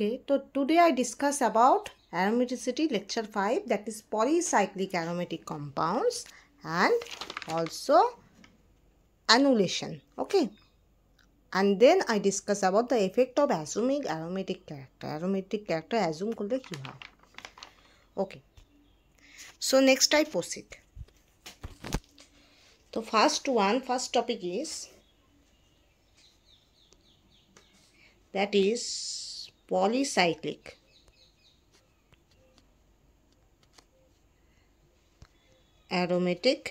Okay, so today I discuss about aromaticity lecture 5 that is polycyclic aromatic compounds and also annulation. Okay, and then I discuss about the effect of assuming aromatic character. Aromatic character assume করলে কি Okay, so next I proceed. So first one, first topic is that is polycyclic. aromatic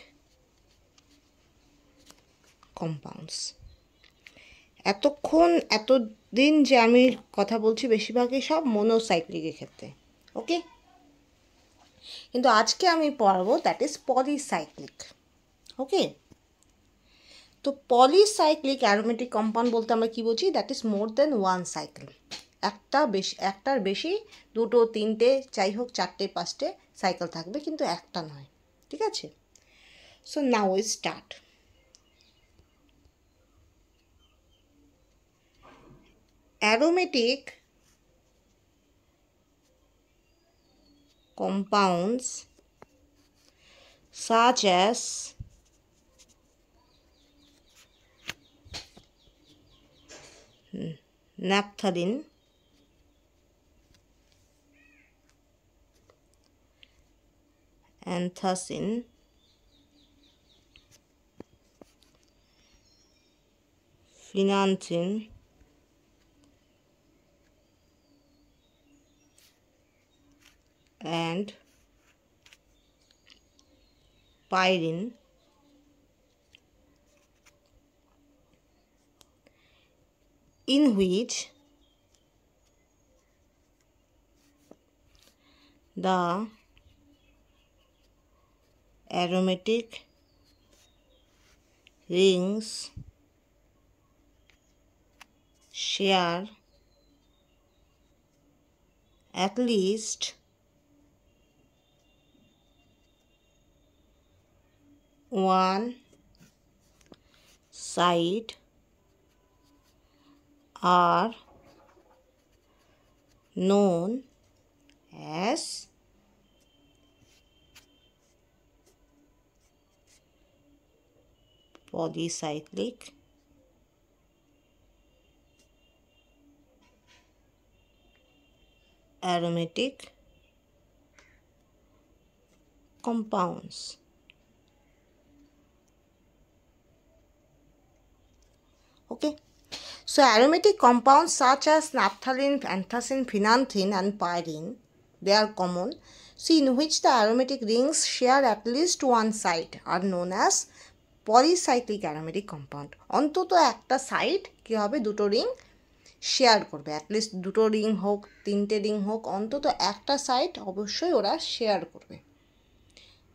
compounds এতক্ষণ এতদিন যে আমি কথা বলছি বেশিরভাগই সব মনোসাইক্লিকের ক্ষেত্রে ওকে কিন্তু আজকে আমি পড়াবো দ্যাট ইজ পলিসাইক্লিক ওকে তো পলিসাইক্লিক অ্যারোমেটিক কম্পাউন্ড বলতে আমরা কি বুঝি that is more than one cycle একটা বেশি একটার বেশি দুটো তিনটে যাই হোক চারটে পাঁচটে সাইকেল থাকবে কিন্তু একটা নয় ঠিক আছে সো নাও ওই start aromatic compounds such as naphthalene And antacin phenantin and pyrin in which the aromatic rings share at least one side are known as polycyclic aromatic compounds. Okay. So aromatic compounds such as naphthalene, anthracene, phenanthrene and pyrene, they are common. So in which the aromatic rings share at least one site are known as polycyclic aromatic compound অন্তত একটা side কী হবে দুটো ring share করবে at least দুটো ring হোক তিনটে ring হোক অন্তত একটা সাইড অবশ্যই ওরা শেয়ার করবে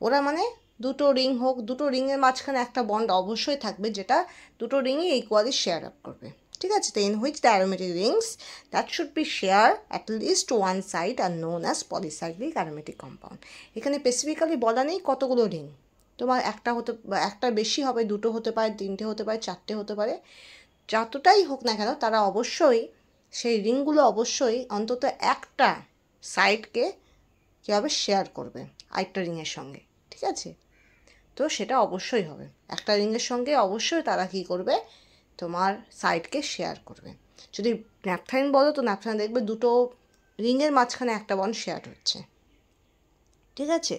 ওরা মানে দুটো রিং হোক দুটো রিংয়ের মাঝখানে একটা বন্ড অবশ্যই থাকবে যেটা দুটো রিংই ইকুয়ালি শেয়ার আপ করবে ঠিক আছে then which the aromatic rings that should be share at least one side are known as polycyclic aromatic compound এখানে স্পেসিফিক্যালি বলা নেই কতগুলো রিং তোমার একটা হতে একটা বেশি হবে দুটো হতে পারে তিনটে হতে পারে চারটে হতে পারে যতটাই হোক না কেন তারা অবশ্যই সেই রিংগুলো অবশ্যই অন্তত একটা সাইডকে কীভাবে শেয়ার করবে আরেকটা রিংয়ের সঙ্গে ঠিক আছে তো সেটা অবশ্যই হবে একটা রিংয়ের সঙ্গে অবশ্যই তারা কী করবে তোমার সাইডকে শেয়ার করবে যদি ন্যাপথাইন বলো তো ন্যাপথাইন দেখবে দুটো রিংয়ের মাঝখানে একটা বন শেয়ার হচ্ছে ঠিক আছে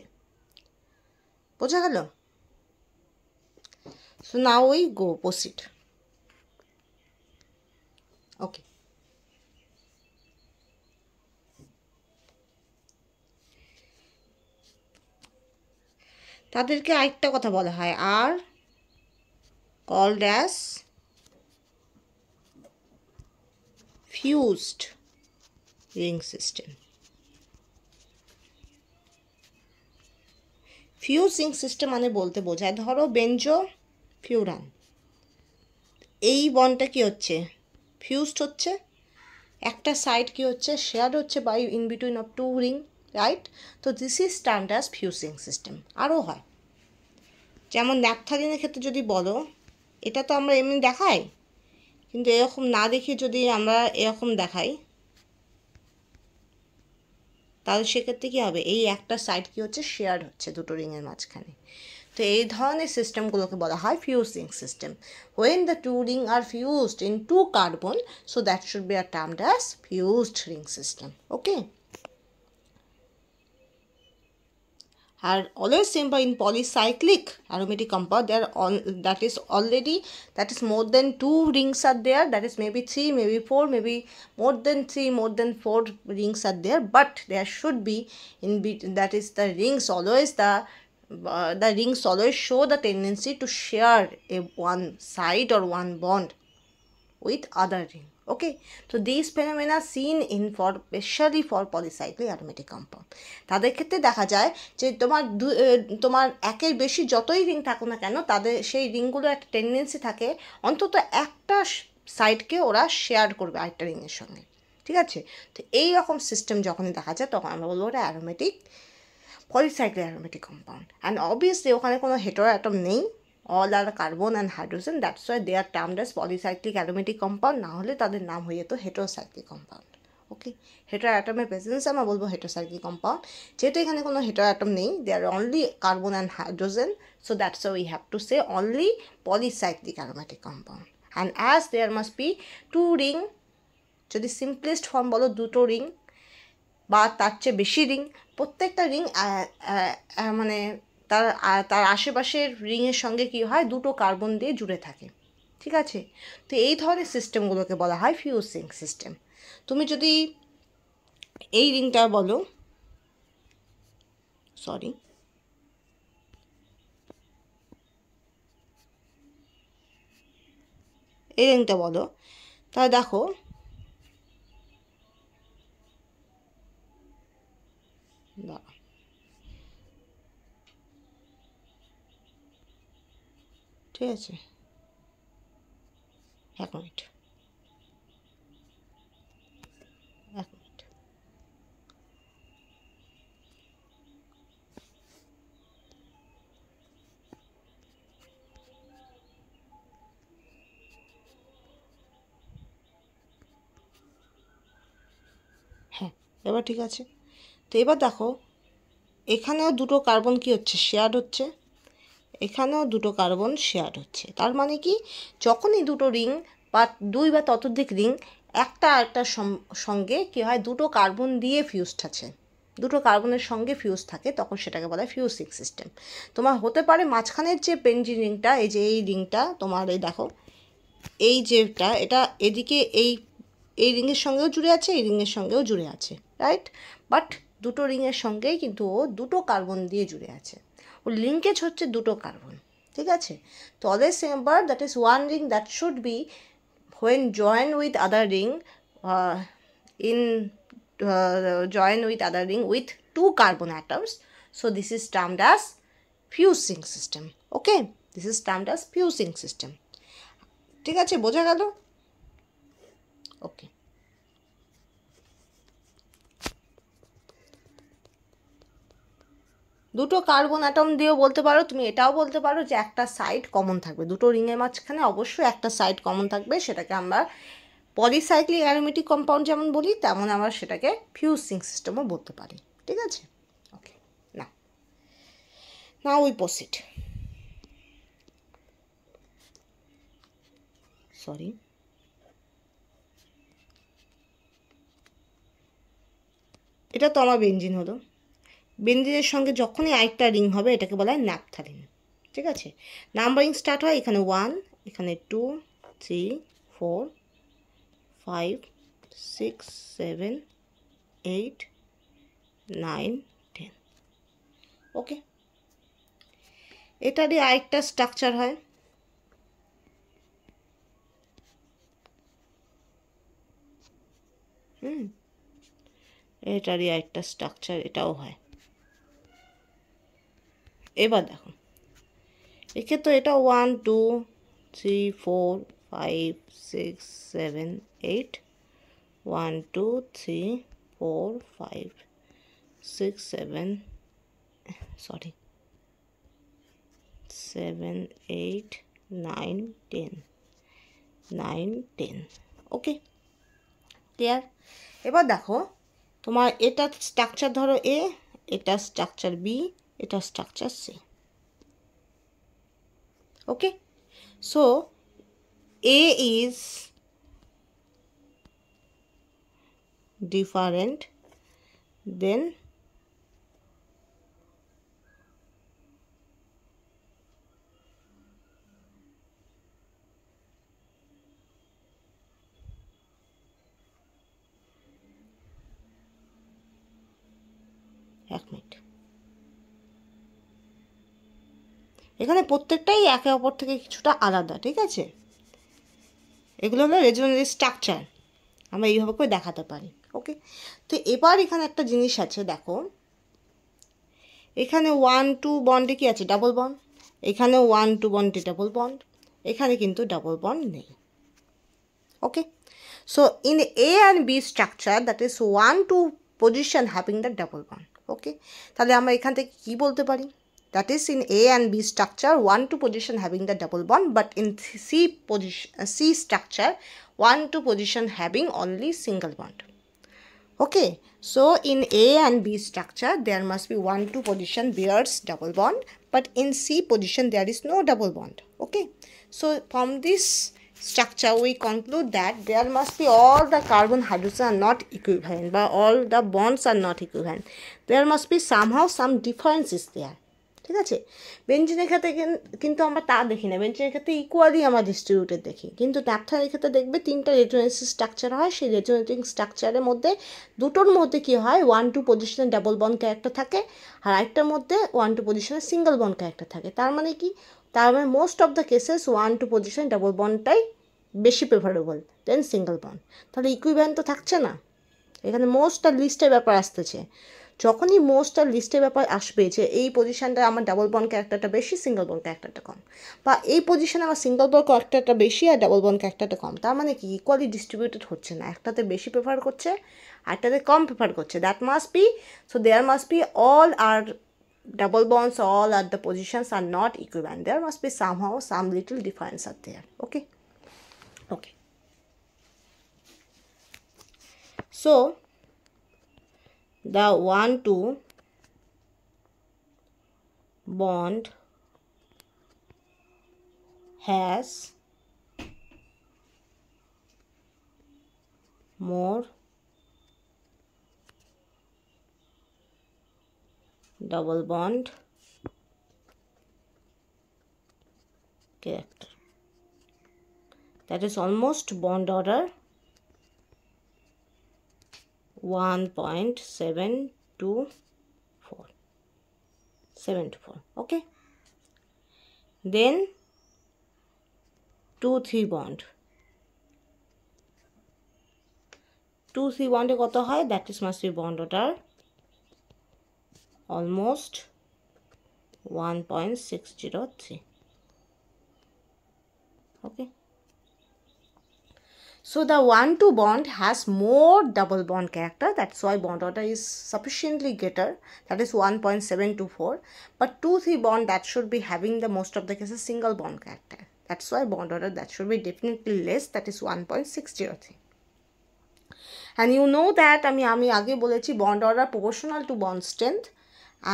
বোঝা গেল সো না ওই গো প্রসিড ওকে তাদেরকে আরেকটা কথা বলা হয় are called as fused ring system fusing system মানে বলতে বোঝায় ধরো বেঞ্জো ফিউরান এই বনটা কি হচ্ছে ফিউজড হচ্ছে একটা সাইড কি হচ্ছে শেয়ার হচ্ছে by in between of two ring right তো this is standard fusing system আরও হয় যেমন ন্যাপথালিনের ক্ষেত্রে যদি বলো এটা তো আমরা এমনি দেখাই কিন্তু এরকম না দেখি যদি আমরা এরকম দেখাই তাহলে সেক্ষেত্রে কী হবে এই একটা সাইড কী হচ্ছে শেয়ার হচ্ছে দুটো রিংয়ের মাঝখানে তো এই ধরনের সিস্টেমগুলোকে বলা হয় fusing system when the two ring are fused in two carbon so that should be are termed as fused ring system okay are always simple in polycyclic aromatic compound there all that is already that is more than two rings are there that is maybe three maybe four maybe more than three more than four rings are there but there should be in between that is the rings always the uh, the rings always show the tendency to share a one side or one bond with other ring okay তো this phenomena seen in for specially for polycyclic aromatic compound তাদের ক্ষেত্রে দেখা যায় যে তোমার দু তোমার একের বেশি যতই রিং থাকুক না কেন তাদের সেই রিংগুলো একটা টেন্ডেন্সি থাকে অন্তত একটা সাইডকে ওরা শেয়ার করবে আরেকটা রিংয়ের সঙ্গে ঠিক আছে তো এই রকম সিস্টেম যখনই দেখা যায় তখন আমরা বলবো ওটা aromatic polycyclic aromatic compound and obviously ওখানে কোনো হেটার অ্যাটম নেই all are carbon and hydrogen that's why they are termed as polycyclic aromatic compound না হলে তাদের নাম হয়ে যেত হেটোসাইক্লিক কম্পাউন্ড ওকে হেটার অ্যাটমের প্রেজেন্সে আমরা বলবো হেটোসাইক্লিক কম্পাউন্ড যেহেতু এখানে কোনো হেটার অ্যাটম নেই they are only carbon and hydrogen so that's we have to say only polycyclic aromatic compound and as there must be two ring যদি সিম্পলেস্ট ফর্ম বলো দুটো রিং বা তার চেয়ে বেশি রিং প্রত্যেকটা রিং মানে তার তার আশেপাশের রিংয়ের সঙ্গে কি হয় দুটো কার্বন দিয়ে জুড়ে থাকে ঠিক আছে তো এই ধরনের সিস্টেমগুলোকে বলা হয় ফিউসিং সিস্টেম তুমি যদি এই রিংটা বলো সরি এই রিংটা বলো তাহলে দেখো না ঠিক আছে এক মিনিট এক মিনিট হ্যাঁ এবার ঠিক আছে তো এবার দেখো এখানেও দুটো কার্বন কি হচ্ছে শেয়ার হচ্ছে এখানেও দুটো কার্বন শেয়ার হচ্ছে তার মানে কি যখনই দুটো রিং বা দুই বা ততোধিক রিং একটা আরেকটার সঙ্গে কি হয় দুটো কার্বন দিয়ে ফিউজড আছে দুটো কার্বনের সঙ্গে ফিউজ থাকে তখন সেটাকে বলা হয় ফিউজিং সিস্টেম তোমার হতে পারে মাঝখানের যে পেন্টিং রিংটা এই যে এই রিংটা তোমার এই দেখো এই যেটা এটা এদিকে এই এই রিংয়ের সঙ্গেও জুড়ে আছে এই রিংয়ের সঙ্গেও জুড়ে আছে রাইট বাট দুটো রিংয়ের সঙ্গেই কিন্তু ও দুটো কার্বন দিয়ে জুড়ে আছে ওর লিঙ্কেজ হচ্ছে দুটো কার্বন ঠিক আছে তো always remember that is one ring that should be when join with other ring in join with other ring with two carbon atoms so this is termed as fusing system okay this is termed as fusing ঠিক আছে বোঝা গেল ওকে দুটো carbon atom দিয়েও বলতে পারো তুমি এটাও বলতে পারো যে একটা সাইড কমন থাকবে দুটো রিংয়ের মাঝখানে অবশ্যই একটা সাইড কমন থাকবে সেটাকে আমরা পলিসাইক্লিক অ্যারোমেটিক কম্পাউন্ড যেমন বলি তেমন আমরা সেটাকে ফিউসিং সিস্টেমও বলতে পারি ঠিক আছে ওকে না না উই পোসিট সরি এটা তো আমার বেঞ্জিন হলো বেন্ডেজের সঙ্গে যখনই আরেকটা রিং হবে এটাকে বলা হয় ন্যাপথালিন ঠিক আছে নাম্বারিং স্টার্ট হয় এখানে ওয়ান এখানে two three four five six seven eight nine ten okay এটারই আরেকটা স্ট্রাকচার হয় হুম এটারই আরেকটা স্ট্রাকচার এটাও হয় এবার দেখো এক্ষেত্রে এটা one two three four five six seven eight one two three four five six seven sorry seven eight nine ten nine ten okay clear এবার দেখো তোমার এটা স্ট্রাকচার ধরো এ এটা structure B it has structure same okay so a is different than এখানে প্রত্যেকটাই একে অপর থেকে কিছুটা আলাদা ঠিক আছে এগুলো হলো রেজোনেন্স স্ট্রাকচার আমরা এইভাবে করে দেখাতে পারি ওকে তো এবার এখানে একটা জিনিস আছে দেখো এখানে ওয়ান টু বন্ডে কি আছে ডাবল বন্ড এখানে ওয়ান টু বন্ডে ডাবল বন্ড এখানে কিন্তু ডাবল বন্ড নেই okay so in A and B structure that is one two position having the double bond okay তাহলে আমরা এখান থেকে কী বলতে পারি that is in A and B structure, one two position having the double bond, but in C position uh, C structure, one two position having only single bond. Okay, so in A and B structure, there must be one two position bears double bond, but in C position there is no double bond. Okay, so from this structure we conclude that there must be all the carbon hydrogen are not equivalent, but all the bonds are not equivalent. There must be somehow some differences there ঠিক আছে বেঞ্জিনের ক্ষেত্রে কিন্তু আমরা তা দেখি না বেঞ্জিনের ক্ষেত্রে equally আমরা ডিস্ট্রিবিউটেড দেখি কিন্তু ন্যাপথানের ক্ষেত্রে দেখবে তিনটা রেজোনেন্সি স্ট্রাকচার হয় সেই রেজোনেটিং স্ট্রাকচারের মধ্যে দুটোর মধ্যে কি হয় ওয়ান টু পজিশনে ডাবল বন ক্যারেক্টার থাকে আর একটার মধ্যে ওয়ান টু পজিশনে সিঙ্গল বন ক্যারেক্টার থাকে তার মানে কি তার মানে most of the cases one two position double বনটাই বেশি প্রেফারেবল দেন সিঙ্গল বন তাহলে ইকুইভ্যান তো থাকছে না এখানে মোস্ট আর লিস্টের ব্যাপার আসতেছে যখনই মোস্ট আর লিস্টের ব্যাপার আসবে যে এই পজিশানটা আমার ডাবল বন ক্যারেক্টারটা বেশি সিঙ্গল বন ক্যারেক্টারটা কম বা এই পজিশানে আমার সিঙ্গল বন ক্যারেক্টারটা বেশি আর ডাবল বন ক্যারেক্টারটা কম তার মানে কি ইকুয়ালি ডিস্ট্রিবিউটেড হচ্ছে না একটাতে বেশি প্রেফার করছে আরটাতে কম প্রেফার করছে that must be so there must be all are bonds all are the positions are not equivalent there must be some somehow some little difference are there okay okay so the one to bond has more double bond character that is almost bond order one point seven two four seven two four okay then two three bond two three বন্ডে কত হয় that is মাস bond ওটার almost one point six zero three okay So the 1, 2 bond has more double bond character. That's why bond order is sufficiently greater. That is 1.724. But 2, 3 bond that should be having the most of the cases single bond character. That's why bond order that should be definitely less. That is 1.603. And you know that আমি আমি আগে বলেছি bond order proportional to bond strength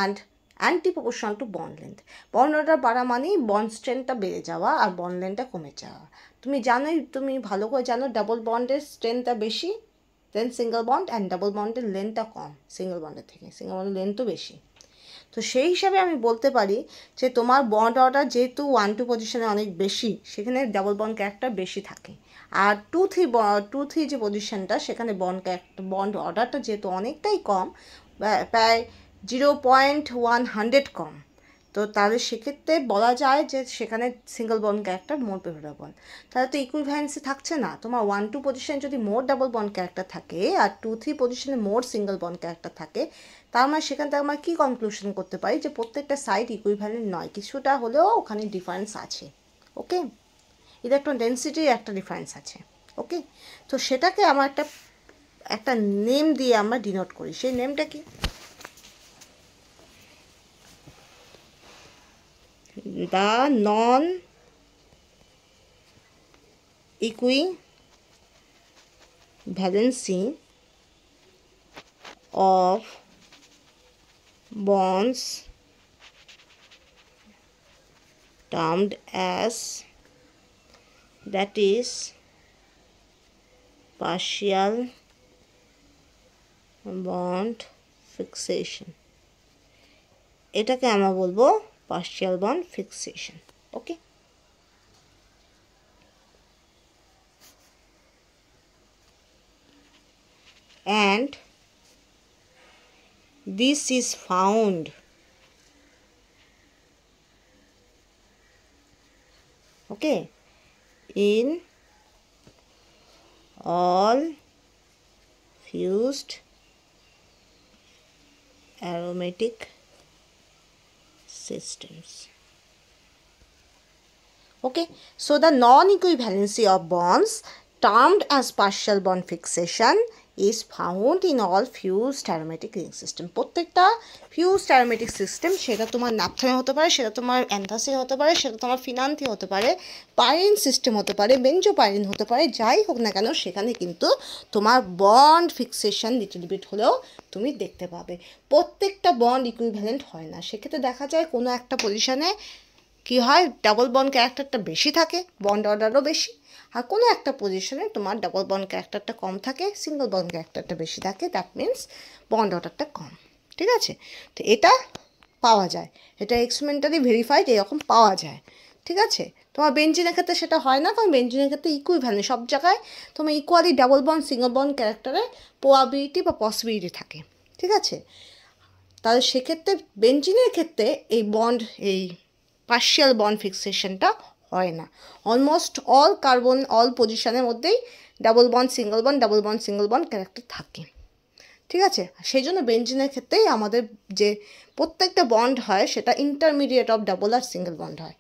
and anti proportional to bond length bond order বাড়া মানেই bond স্ট্রেনটা বেড়ে যাওয়া bond length ta kome jawa. তুমি জানোই তুমি ভালো করে জানো ডাবল বন্ডের স্ট্রেংথটা বেশি than single bond and double বন্ডের লেন্থটা কম সিঙ্গল বন্ডের থেকে সিঙ্গল বন্ডের লেন্থও বেশি তো সেই হিসাবে আমি বলতে পারি যে তোমার বন্ড অর্ডার যেহেতু ওয়ান টু পজিশনে অনেক বেশি সেখানে ডাবল বন্ড ক্যারেক্টার বেশি থাকে আর টু থ্রি টু থ্রি যে পজিশনটা সেখানে বন্ড ক্যারেক্টার বন্ড অর্ডারটা যেহেতু অনেকটাই কম প্রায় জিরো পয়েন্ট ওয়ান হান্ড্রেড কম তো তাহলে সেক্ষেত্রে বলা যায় যে সেখানে single bond character more preferable তাহলে তো ইকুইভ্যালেন্সি থাকছে না তোমার ওয়ান টু পজিশন যদি মোর ডাবল বন্ড ক্যারেক্টার থাকে আর টু থ্রি পজিশনে মোর সিঙ্গল বন্ড ক্যারেক্টার থাকে তার মানে সেখান থেকে আমরা কী কনক্লুশন করতে পারি যে প্রত্যেকটা সাইড ইকুইভ্যালেন্ট নয় কিছুটা হলেও ওখানে ডিফারেন্স আছে ওকে ইলেকট্রন ডেন্সিটির একটা ডিফারেন্স আছে ওকে তো সেটাকে আমার একটা একটা নেম দিয়ে আমরা ডিনোট করি সেই নেমটা কি the non equivalency of bonds termed as that is partial bond fixation এটাকে আমরা বলবো partial bond fixation okay and this is found okay in all fused aromatic systems. Okay, so the non-equivalency of bonds termed as partial bond fixation is found in all fused aromatic ring system প্রত্যেকটা fused aromatic system সেটা তোমার ন্যাপথেন হতে পারে সেটা তোমার অ্যান্থাসিন হতে পারে সেটা তোমার ফিনান্থি হতে পারে পাইরিন সিস্টেম হতে পারে পাইরিন হতে পারে যাই হোক না কেন সেখানে কিন্তু তোমার বন্ড ফিক্সেশন লিটল বিট হলেও তুমি দেখতে পাবে প্রত্যেকটা বন্ড ইকুইভ্যালেন্ট হয় না সেক্ষেত্রে দেখা যায় কোনো একটা পজিশানে কী হয় ডাবল বন্ড ক্যারেক্টারটা বেশি থাকে বন্ড অর্ডারও বেশি আর কোনো একটা পজিশনে তোমার ডাবল বন্ড ক্যারেক্টারটা কম থাকে সিঙ্গল বন্ড ক্যারেক্টারটা বেশি থাকে দ্যাট মিন্স বন্ড অর্ডারটা কম ঠিক আছে তো এটা পাওয়া যায় এটা এক্সপেরিমেন্টালি ভেরিফাইড এরকম পাওয়া যায় ঠিক আছে তোমার বেঞ্জিনের ক্ষেত্রে সেটা হয় না কারণ বেঞ্জিনের ক্ষেত্রে ইকুই ভ্যালু সব জায়গায় তোমার equally double bond single bond ক্যারেক্টারে পোয়াবিলিটি বা পসিবিলিটি থাকে ঠিক আছে তাহলে সেক্ষেত্রে বেঞ্জিনের ক্ষেত্রে এই বন্ড এই পার্শিয়াল বন্ড ফিক্সেশনটা হয় না অলমোস্ট অল কার্বন অল পজিশনের মধ্যেই ডাবল বন সিঙ্গল বন ডাবল বন সিঙ্গল বন ক্যারেক্টার থাকে ঠিক আছে সেই জন্য বেঞ্জিনের ক্ষেত্রেই আমাদের যে প্রত্যেকটা বন্ড হয় সেটা ইন্টারমিডিয়েট অফ ডাবল আর সিঙ্গেল বন্ড হয়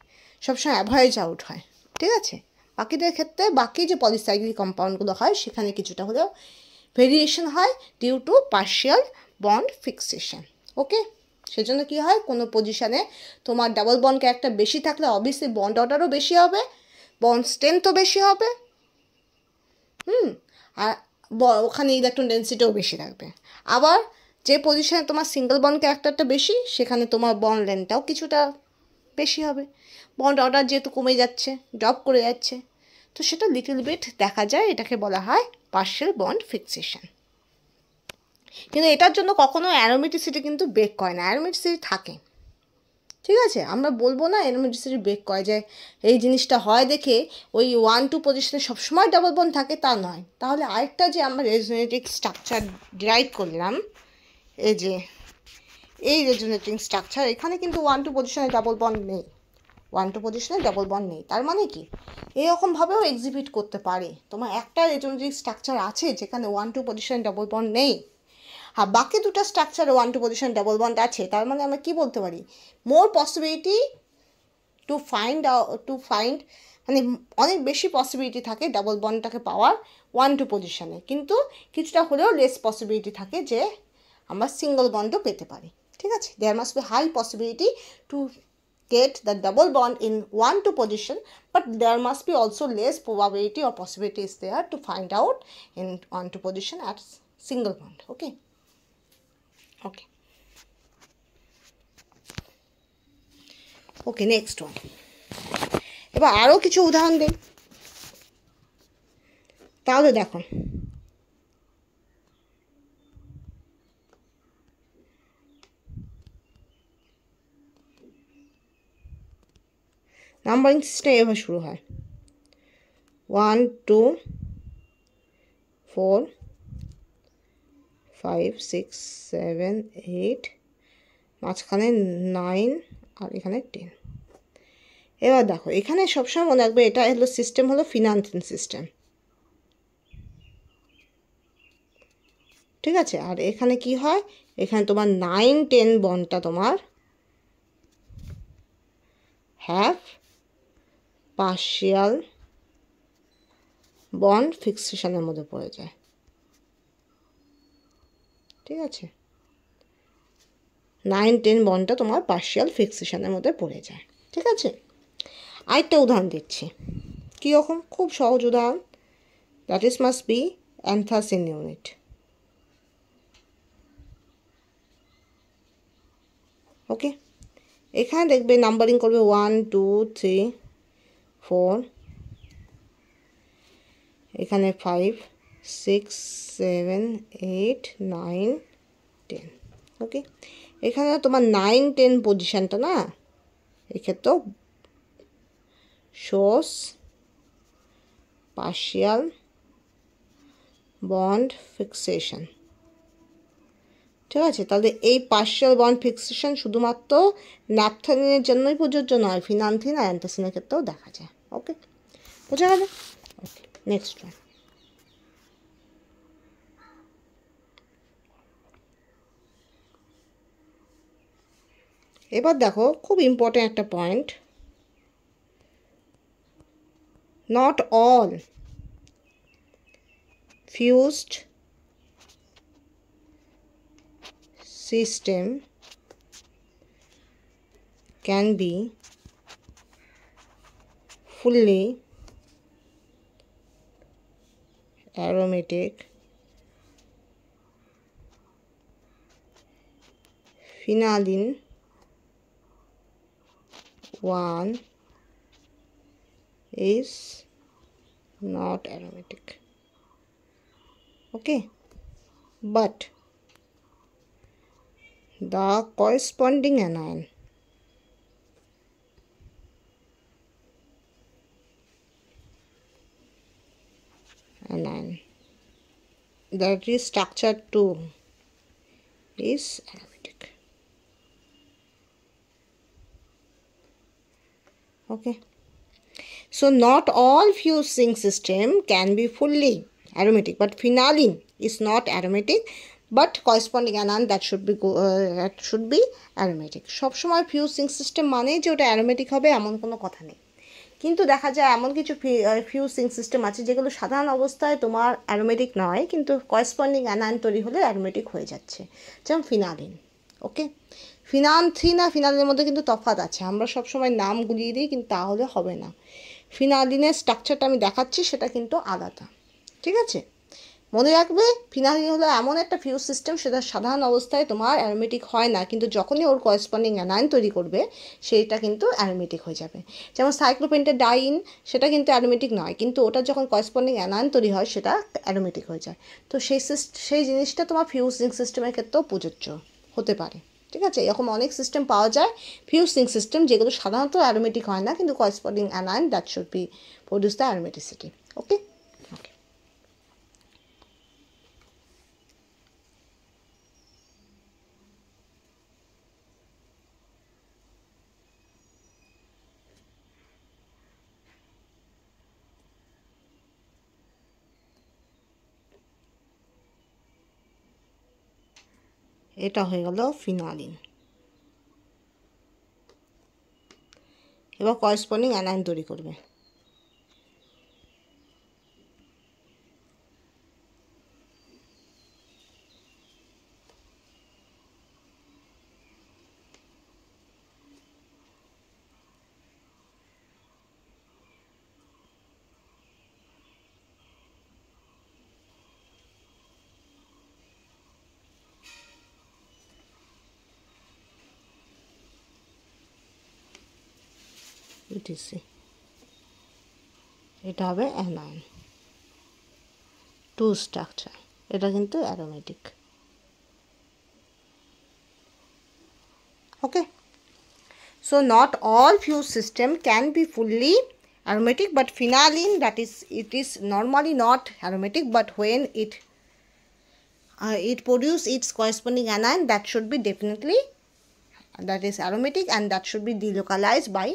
সবসময় অ্যাভারেজ আউট হয় ঠিক আছে বাকিদের ক্ষেত্রে বাকি যে পলিসাইক্লিক কম্পাউন্ডগুলো হয় সেখানে কিছুটা হলেও ভেরিয়েশন হয় due to partial bond fixation okay সেজন্য কি হয় কোনো পজিশানে তোমার ডাবল বন্ড ক্যারেক্টার বেশি থাকলে অবভিয়াসলি বন্ড অর্ডারও বেশি হবে বন্ড স্ট্রেংথও বেশি হবে হুম আর ওখানে ইলেকট্রন ডেন্সিটিও বেশি থাকবে আবার যে পজিশানে তোমার সিঙ্গেল বন্ড ক্যারেক্টারটা বেশি সেখানে তোমার বন্ড লেনটাও কিছুটা বেশি হবে বন্ড অর্ডার যেহেতু কমে যাচ্ছে ড্রপ করে যাচ্ছে তো সেটা লিটল বিট দেখা যায় এটাকে বলা হয় পার্সেল বন্ড ফিক্সেশন কিন্তু এটার জন্য কখনো অ্যারোমেটিসিটি কিন্তু ব্রেক করে না অ্যারোমেটিসিটি থাকে ঠিক আছে আমরা বলবো না অ্যারোমেটিসিটি ব্রেক করে যে এই জিনিসটা হয় দেখে ওই ওয়ান টু পজিশনে সবসময় ডাবল বন থাকে তা নয় তাহলে আরেকটা যে আমরা রেজোনেটিক স্ট্রাকচার ডিরাইভ করলাম এই যে এই রেজোনেটিং স্ট্রাকচার এখানে কিন্তু ওয়ান টু পজিশনে ডাবল বন নেই ওয়ান টু পজিশনে ডাবল বন নেই তার মানে কি এরকমভাবেও এক্সিবিট করতে পারে তোমার একটা রেজনেটিক স্ট্রাকচার আছে যেখানে ওয়ান টু পজিশনে ডাবল বন নেই আর হ্যাঁ, বাকি দুটো structure one two position double bond আছে তার মানে আমরা কি বলতে পারি more possibility to find to find মানে অনেক বেশি পসিবিলিটি থাকে ডাবল বন্ডটাকে পাওয়ার ওয়ান টু পজিশানে কিন্তু কিছুটা হলেও লেস পসিবিলিটি থাকে যে আমরা সিঙ্গল বন্ডও পেতে পারি ঠিক আছে there must be high possibility to the double bond in one two position but there there be also less probability or possibility is there to find out in one two position at single bond okay okay okay next one এবার আরও কিছু উদাহরণ দিই তাহলে দেখো numbering system এভাবে শুরু হয় one two four five six seven eight মাঝখানে নাইন আর এখানে টেন এবার দেখো এখানে সবসময় মনে রাখবে এটা হলো সিস্টেম হলো ফিনান্সিং সিস্টেম ঠিক আছে আর এখানে কি হয় এখানে তোমার নাইন টেন বনটা তোমার হ্যাফ পার্শিয়াল বন্ড ফিক্সেশনের মধ্যে পড়ে যায় ঠিক আছে নাইন টেন বনটা তোমার পার্শিয়াল ফিক্সেশনের মধ্যে পড়ে যায় ঠিক আছে আরেকটা উদাহরণ দিচ্ছি কীরকম খুব সহজ উদাহরণ that is must be anthracene unit okay এখানে দেখবে নাম্বারিং করবে ওয়ান টু থ্রি ফোর এখানে five six seven eight nine ten okay এখানে তোমার নাইন টেন পজিশানটা না এক্ষেত্রেও শোস পার্শিয়াল বন্ড ফিক্সেশন ঠিক আছে তাহলে এই পার্শিয়াল বন্ড ফিক্সেশন শুধুমাত্র ন্যাপথানিনের জন্যই প্রযোজ্য নয় ফিনান্থিন আর অ্যান্টাসিনের ক্ষেত্রেও দেখা যায় ওকে বোঝা গেল ওকে নেক্সট ওয়ান এবার দেখো খুব ইম্পর্ট্যান্ট একটা point not all fused system can be fully aromatic phenalene one is not aromatic okay but the corresponding anion anion that is structure 2 is Okay. So not all fusing system can be fully aromatic but phenylene is not aromatic but corresponding anion that should be go, uh, that should be aromatic সবসময় shomoy fusing system mane je ota aromatic hobe এমন kono kotha nei কিন্তু দেখা যায় এমন কিছু fuse sync system আছে যেগুলো সাধারণ অবস্থায় তোমার অ্যারোমেটিক নয় কিন্তু করসপন্ডিং অ্যানায়ন তৈরি হলে অ্যারোমেটিক হয়ে যাচ্ছে যেমন ফিনালিন ওকে ফিনান্সিন না ফিনালিনের মধ্যে কিন্তু তফাৎ আছে আমরা সবসময় নাম গুলিয়ে দিই কিন্তু তাহলে হবে না ফিনালিনের স্ট্রাকচারটা আমি দেখাচ্ছি সেটা কিন্তু আলাদা ঠিক আছে মনে রাখবে ফিনালিন হলো এমন একটা ফিউজ সিস্টেম সেটা সাধারণ অবস্থায় তোমার অ্যারোমেটিক হয় না কিন্তু যখনই ওর করেসপন্ডিং অ্যানায়ন তৈরি করবে সেইটা কিন্তু অ্যারোমেটিক হয়ে যাবে যেমন সাইক্লোপেন্টা ডাইন সেটা কিন্তু অ্যারোমেটিক নয় কিন্তু ওটা যখন করেসপন্ডিং অ্যানায়ন তৈরি হয় সেটা অ্যারোমেটিক হয়ে যায় তো সেই সেই জিনিসটা তোমার ফিউজিং সিস্টেমের ক্ষেত্রেও প্রযোজ্য হতে পারে ঠিক আছে এরকম অনেক সিস্টেম পাওয়া যায় ফিউসিং সিস্টেম যেগুলো সাধারণত অ্যারোমেটিক হয় না কিন্তু corresponding anion that should be produce the aromaticity okay এটা হয়ে গেল ফিনালিন এবার করসপন্ডিং অ্যালাইন তৈরি করবে It have an two structure. Structure এটা কিন্তু aromatic. okay so not all fuel system can be fully aromatic but phenylene that is it is normally not aromatic but when it uh, it produce its corresponding anion that should be definitely that is aromatic and that should be delocalized by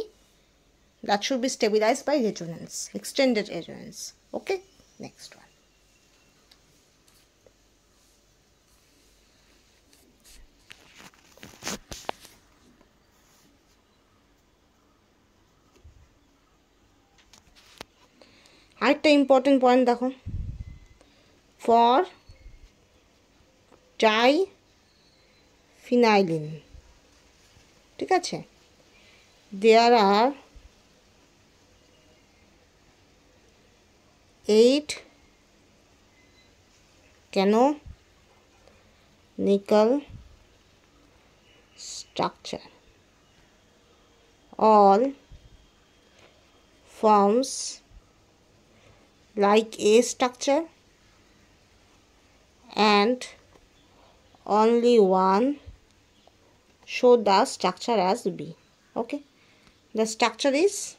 that should be stabilized by resonance, extended resonance. Okay, next one. আরেকটা important point দেখো for triphenylene ঠিক আছে there are 8 cano nickel structure all forms like a structure and only one show the structure as B okay the structure is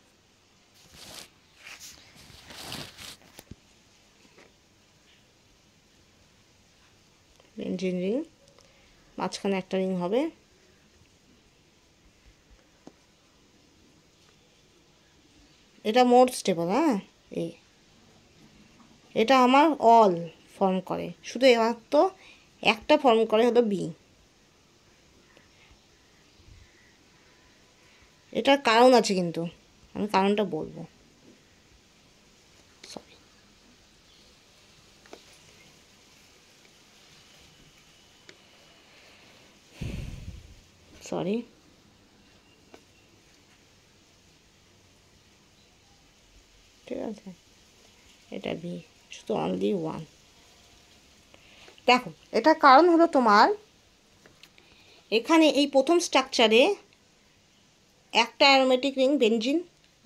benzene ring মাঝখানে একটা ring হবে এটা মোর stable হ্যাঁ এই এটা আমার অল ফর্ম করে শুধু তো একটা ফর্ম করে হলো বি এটার কারণ আছে কিন্তু আমি কারণটা বলবো সরি ঠিক আছে এটা ভি শুধু অনলি ওয়ান দেখো এটা কারণ হলো তোমার এখানে এই প্রথম স্ট্রাকচারে একটা অ্যারোমেটিক রিং বেঞ্জিন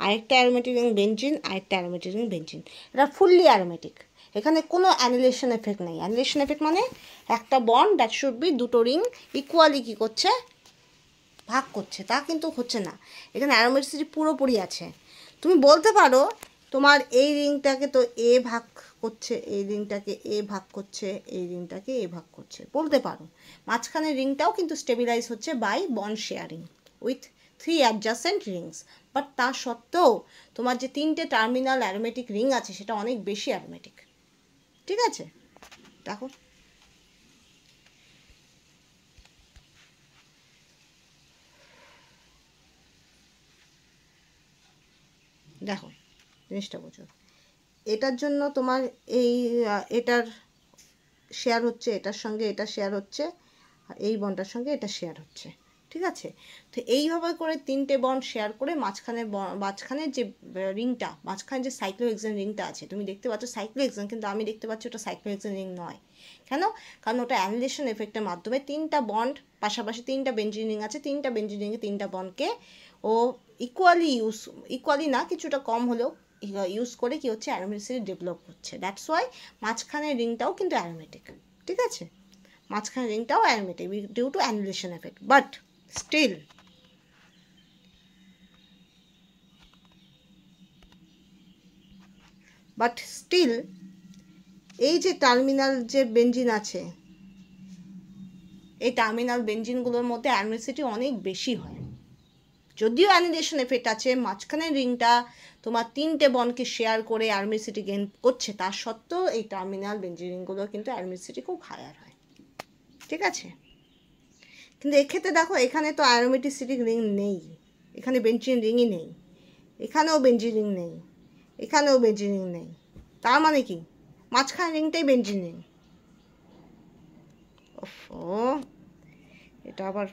আরেকটা অ্যারোমেটিক রিং বেঞ্জিন আরেকটা অ্যারোমেটিক রিং বেঞ্জিন এটা ফুললি অ্যারোমেটিক এখানে কোনো অ্যানিলেশন এফেক্ট নেই অ্যানিলেশন এফেক্ট মানে একটা বন্ড দ্যাট শুড বি দুটো রিং ইকুয়ালি কী করছে ভাগ করছে তা কিন্তু হচ্ছে না এখানে অ্যারোমেটিসিটি পুরোপুরি আছে তুমি বলতে পারো তোমার এই রিংটাকে তো এ ভাগ করছে এই রিংটাকে এ ভাগ করছে এই রিংটাকে এ ভাগ করছে বলতে পারো মাঝখানে রিংটাও কিন্তু স্টেবিলাইজ হচ্ছে by bond sharing with three adjacent rings but তা সত্ত্বেও তোমার যে তিনটে টার্মিনাল অ্যারোমেটিক রিং আছে সেটা অনেক বেশি অ্যারোমেটিক ঠিক আছে দেখো দেখো জিনিসটা বোঝো এটার জন্য তোমার এই এটার শেয়ার হচ্ছে এটার সঙ্গে এটা শেয়ার হচ্ছে আর এই বনটার সঙ্গে এটা শেয়ার হচ্ছে ঠিক আছে তো এইভাবে করে তিনটে বন্ড শেয়ার করে মাঝখানে মাঝখানের যে রিংটা মাঝখানে যে সাইক্লোহেক্সেন রিংটা আছে তুমি দেখতে পাচ্ছ এক্সাম কিন্তু আমি দেখতে পাচ্ছি ওটা সাইক্লোহেক্সেন রিং নয় কেন কারণ ওটা অ্যানিলেশন এফেক্টের মাধ্যমে তিনটা বন্ড পাশাপাশি তিনটা বেঞ্জিন আছে তিনটা বেঞ্জিন তিনটা বন্ডকে ও ইকুয়ালি ইউজ ইকুয়ালি না কিছুটা কম হলেও ইউজ করে কি হচ্ছে অ্যারোমেটিসিটি ডেভেলপ করছে দ্যাটস ওয়াই মাঝখানের রিংটাও কিন্তু অ্যারোমেটিক ঠিক আছে মাঝখানের রিংটাও aromatic due to annulation effect but still but still এই যে টার্মিনাল যে বেঞ্জিন আছে এই টার্মিনাল বেঞ্জিনগুলোর মধ্যে অ্যারোমেসিটি অনেক বেশি হয় যদিও অ্যানিডেশন এফেক্ট আছে মাঝখানের রিংটা তোমার তিনটে বনকে শেয়ার করে সিটি গেন করছে তা সত্ত্বেও এই টার্মিনাল বেঞ্জি রিংগুলো কিন্তু সিটি খুব হায়ার হয় ঠিক আছে কিন্তু এক্ষেত্রে দেখো এখানে তো আয়োমেটিসিটিক রিং নেই এখানে বেঞ্চিন রিংই নেই এখানেও বেঞ্জি রিং নেই এখানেও বেঞ্জি রিং নেই তার মানে কি মাঝখানে রিংটাই বেঞ্জি রিং ও এটা আবার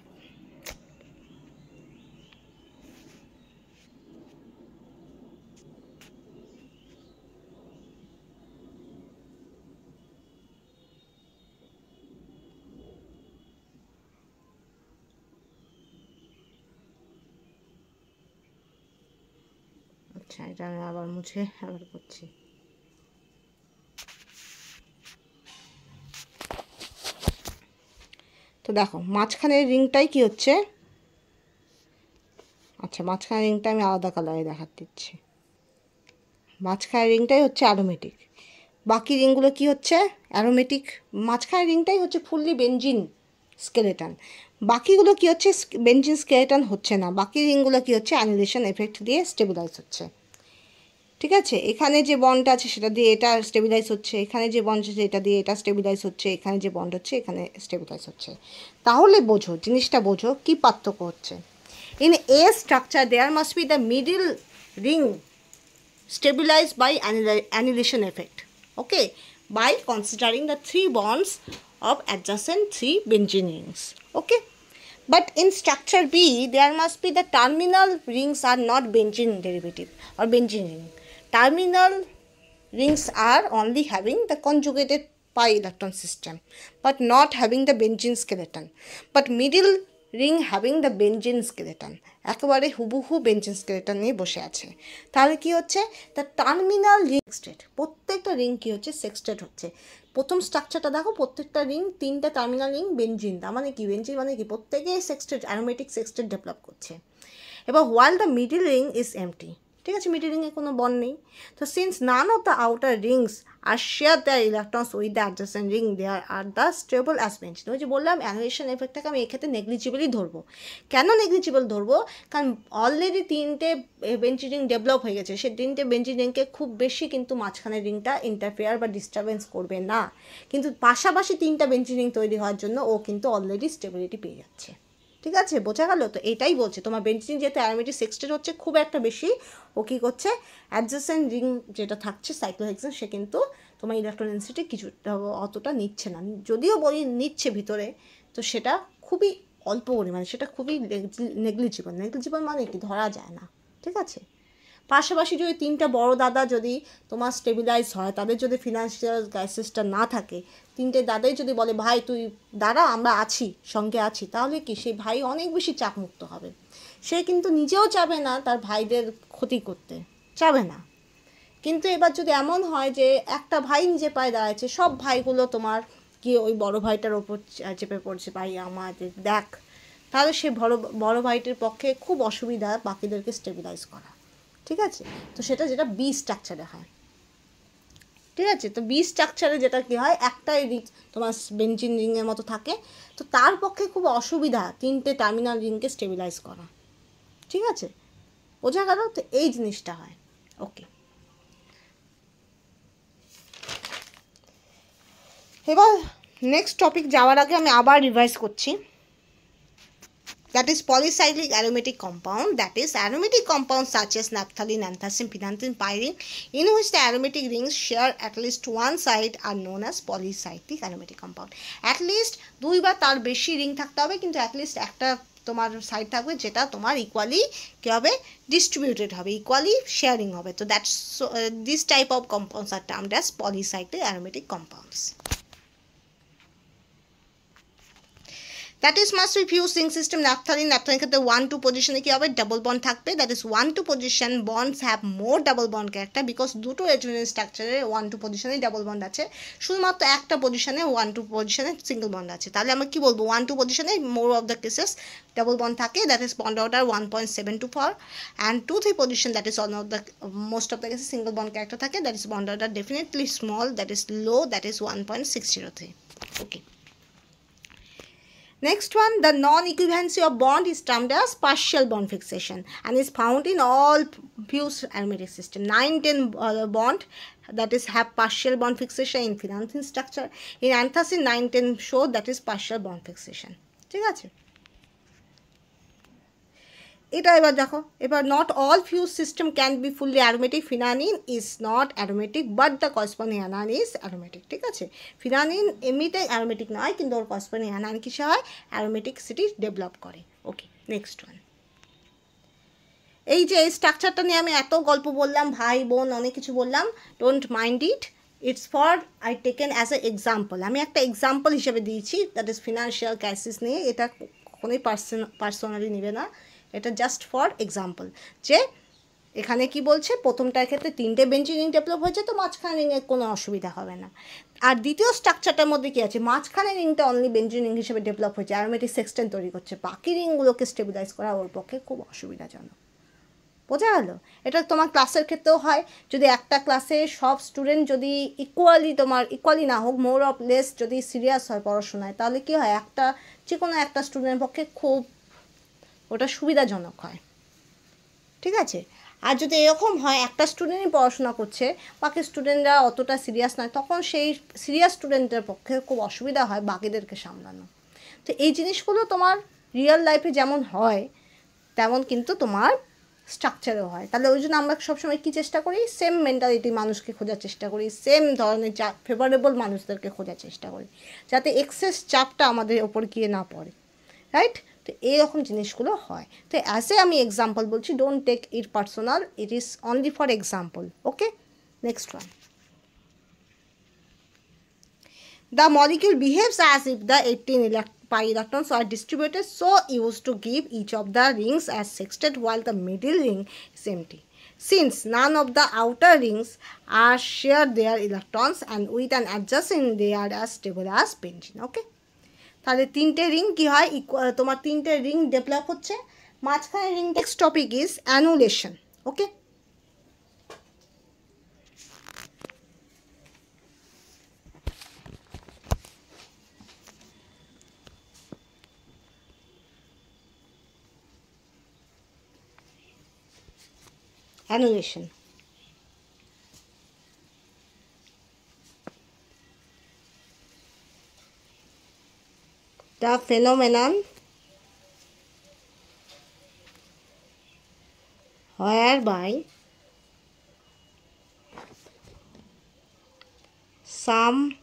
এটা আমি আবার মুছে আবার করছি তো দেখো মাঝখানের রিংটাই কি হচ্ছে আচ্ছা মাঝখানের রিংটা আমি আলাদা কালারে দেখা দিচ্ছি মাঝখানের রিংটাই হচ্ছে অ্যারোমেটিক বাকি রিংগুলো কি হচ্ছে অ্যারোমেটিক মাঝখানের রিংটাই হচ্ছে ফুললি বেঞ্জিন স্কেলেটান বাকিগুলো কি হচ্ছে বেঞ্জিন স্কেলেটান হচ্ছে না বাকি রিংগুলো কি হচ্ছে অ্যানিলেশন এফেক্ট দিয়ে স্টেবিলাইজ হচ্ছে ঠিক আছে এখানে যে বন্ড আছে সেটা দিয়ে এটা স্টেবিলাইজ হচ্ছে এখানে যে বন্ড আছে এটা দিয়ে এটা স্টেবিলাইজ হচ্ছে এখানে যে বন্ড হচ্ছে এখানে স্টেবিলাইজ হচ্ছে তাহলে বোঝো জিনিসটা বোঝো কি পার্থক্য হচ্ছে in A structure there must be the middle ring stabilize by annulation effect okay by considering the three bonds of adjacent three benzene rings okay but in structure B there must be the terminal rings are not benzene derivative or benzene ring terminal rings are only having the conjugated pi electron system but not having the benzene skeleton but middle ring having the benzene skeleton একেবারে হুবহু benzene skeleton নিয়ে বসে আছে তাহলে কি হচ্ছে the terminal ring state প্রত্যেকটা ring কী হচ্ছে সেক্সটেট হচ্ছে প্রথম স্ট্রাকচারটা দেখো প্রত্যেকটা রিং তিনটা টার্মিনাল রিং বেঞ্জিন তার মানে কি বেঞ্জিন মানে কি প্রত্যেকেই সেক্সটেট অ্যারোমেটিক সেক্সটেট ডেভেলপ করছে এবার while the middle ring is empty ঠিক আছে মিটি রিংয়ে কোনো বন নেই তো since none of the outer rings are share their electrons with the adjacent ring there are the stable অ্যাসমেন্ট ওই যে বললাম অ্যানুয়েশন এফেক্টটাকে আমি এক্ষেত্রে নেগলিজিবলই ধরবো কেন নেগলিজিবল ধরবো কারণ অলরেডি তিনটে বেঞ্চি রিং ডেভেলপ হয়ে গেছে সে তিনটে বেঞ্চি রিংকে খুব বেশি কিন্তু মাঝখানের রিংটা ইন্টারফেয়ার বা ডিস্টারবেন্স করবে না কিন্তু পাশাপাশি তিনটা বেঞ্চি রিং তৈরি হওয়ার জন্য ও কিন্তু অলরেডি স্টেবিলিটি পেয়ে যাচ্ছে ঠিক আছে বোঝা গেল তো এটাই বলছে তোমার বেঞ্চিন যেহেতু অ্যারোমেটি সেক্সটেট হচ্ছে খুব একটা বেশি ও কী করছে অ্যাডজাসেন্ট রিং যেটা থাকছে সাইক্লোহেক্সেন সে কিন্তু তোমার ইলেকট্রন ডেন্সিটি কিছুটা অতটা নিচ্ছে না যদিও বলি নিচ্ছে ভিতরে তো সেটা খুবই অল্প পরিমাণে সেটা খুবই নেগলিজিবল নেগলিজিবল মানে কি ধরা যায় না ঠিক আছে পাশাপাশি যদি তিনটা বড় দাদা যদি তোমার স্টেবিলাইজ হয় তাদের যদি ফিনান্সিয়াল ক্রাইসিসটা না থাকে তিনটে দাদাই যদি বলে ভাই তুই দাঁড়া আমরা আছি সঙ্গে আছি তাহলে কি সেই ভাই অনেক বেশি চাপমুক্ত হবে সে কিন্তু নিজেও চাবে না তার ভাইদের ক্ষতি করতে চাবে না কিন্তু এবার যদি এমন হয় যে একটা ভাই নিজে পায়ে দাঁড়াচ্ছে সব ভাইগুলো তোমার কি ওই বড় ভাইটার ওপর চেপে পড়ছে ভাই আমাদের দেখ তাহলে সে বড় বড় ভাইটির পক্ষে খুব অসুবিধা বাকিদেরকে স্টেবিলাইজ করা ঠিক আছে তো সেটা যেটা বি স্ট্রাকচারে হয় ঠিক আছে তো বি স্ট্রাকচারে যেটা কী হয় একটাই রিচ তোমার বেঞ্চিন রিংয়ের মতো থাকে তো তার পক্ষে খুব অসুবিধা তিনটে টার্মিনাল রিংকে স্টেবিলাইজ করা ঠিক আছে বোঝা গেল তো এই জিনিসটা হয় ওকে এবার নেক্সট টপিক যাওয়ার আগে আমি আবার রিভাইজ করছি that is polycyclic aromatic compound that is aromatic compounds such as naphthalene, antacin, phenanthin, pyrene in which the aromatic rings share at least one side are known as polycyclic aromatic compound. At least dui ba tar beshi ring thakte hobe kintu at least একটা তোমার side থাকবে যেটা তোমার equally কী হবে distributed হবে equally sharing হবে তো that's this type of compounds are termed as polycyclic aromatic compounds that is must be fusing system naphthalene naphthalene ক্ষেত্রে ওয়ান টু পজিশনে কী হবে ডাবল বন থাকবে that is one two position bonds have more double bond character because দুটো এজুনিয়ার স্ট্রাকচারে one two পজিশনেই double bond আছে শুধুমাত্র একটা পজিশনে ওয়ান টু পজিশনে সিঙ্গল বন্ড আছে তাহলে আমরা কী বলবো ওয়ান টু পজিশনে মোর of the cases double bond থাকে that is bond order one point seven two four and two three position that is on of the most of the cases single bond character থাকে that is bond order definitely small that is low that is one point six zero three okay Next one, the non-equivalency of bond is termed as partial bond fixation and is found in all fused aromatic system. 9, 10 uh, bond that is have partial bond fixation in financing structure. In anthracene, 9, 10 show that is partial bond fixation. ঠিক আছে এটা এবার দেখো এবার not all fuse system can be fully aromatic phenalene is not aromatic but the corresponding anion is aromatic ঠিক আছে ফিনানিন এমনিতেই aromatic নয় কিন্তু ওর কসপনিং অ্যানান কিসে হয় অ্যারোমেটিক সিটি ডেভেলপ করে ওকে নেক্সট ওয়ান এই যে এই স্ট্রাকচারটা নিয়ে আমি এত গল্প বললাম ভাই বোন অনেক কিছু বললাম don't mind it it's for I taken as a example আমি একটা এক্সাম্পল হিসেবে দিয়েছি দ্যাট ইজ ফিনান্সিয়াল ক্রাইসিস নিয়ে এটা কোনোই পার্সোনালি নেবে না এটা জাস্ট ফর এক্সাম্পল যে এখানে কি বলছে প্রথমটার ক্ষেত্রে তিনটে বেঞ্চ রিং ডেভেলপ হয়েছে তো মাঝখানে কোনো অসুবিধা হবে না আর দ্বিতীয় স্ট্রাকচারটার মধ্যে কী আছে মাঝখানে রিংটা অনলি বেঞ্চি রিং হিসেবে ডেভেলপ হয়েছে অ্যারোমেটিক সেক্সটেন তৈরি করছে বাকি রিংগুলোকে স্টেবিলাইজ করা ওর পক্ষে খুব অসুবিধাজনক বোঝা গেল এটা তোমার ক্লাসের ক্ষেত্রেও হয় যদি একটা ক্লাসে সব স্টুডেন্ট যদি ইকুয়ালি তোমার ইকুয়ালি না হোক মোর অফ লেস যদি সিরিয়াস হয় পড়াশোনায় তাহলে কী হয় একটা যে কোনো একটা স্টুডেন্টের পক্ষে খুব ওটা সুবিধাজনক হয় ঠিক আছে আর যদি এরকম হয় একটা স্টুডেন্টই পড়াশোনা করছে বাকি স্টুডেন্টরা অতটা সিরিয়াস নয় তখন সেই সিরিয়াস স্টুডেন্টের পক্ষে খুব অসুবিধা হয় বাকিদেরকে সামলানো তো এই জিনিসগুলো তোমার রিয়েল লাইফে যেমন হয় তেমন কিন্তু তোমার স্ট্রাকচারও হয় তাহলে ওই জন্য আমরা সবসময় কী চেষ্টা করি সেম মেন্টালিটি মানুষকে খোঁজার চেষ্টা করি সেম ধরনের চাপ ফেভারেবল মানুষদেরকে খোঁজার চেষ্টা করি যাতে এক্সেস চাপটা আমাদের ওপর গিয়ে না পড়ে রাইট তো এইরকম জিনিসগুলো হয় তো অ্যাজ এ আমি এক্সাম্পল বলছি don't take it personal it is only for example okay next one The molecule behaves as if the 18 elect pi electrons are distributed so used to give each of the rings as sextet while the middle ring is empty. Since none of the outer rings are share their electrons and with an adjacent they are as stable as benzene. Okay. তাহলে তিনটে ring কি হয় তোমার তিনটে ring develop হচ্ছে মাঝখানে ring next topic is annulation okay annulation the phenomenon whereby some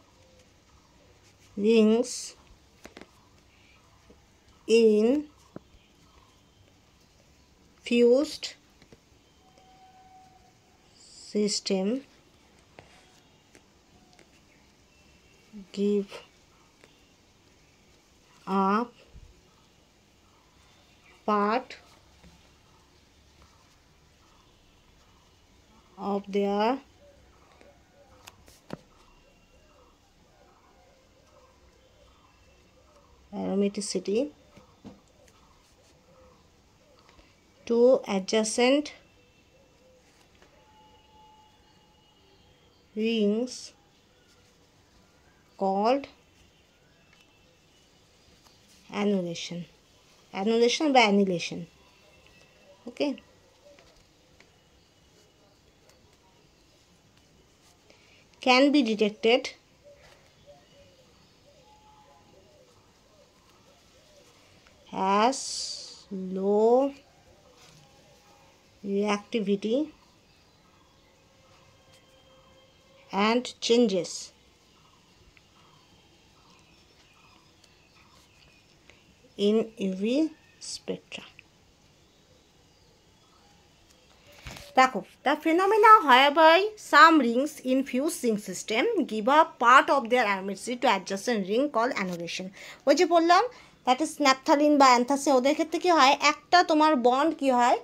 rings in fused system give up part of their aromaticity to adjacent rings called annulation annulation by annihilation okay can be detected as low reactivity and changes in UV spectra. দেখো the phenomena whereby some rings in few ring system give up part of their armature to adjacent ring called annulation ওই যে বললাম that is স্ন্যাপথালিন বা অ্যান্থাসিন ওদের ক্ষেত্রে কী হয় একটা তোমার বন্ড কি হয়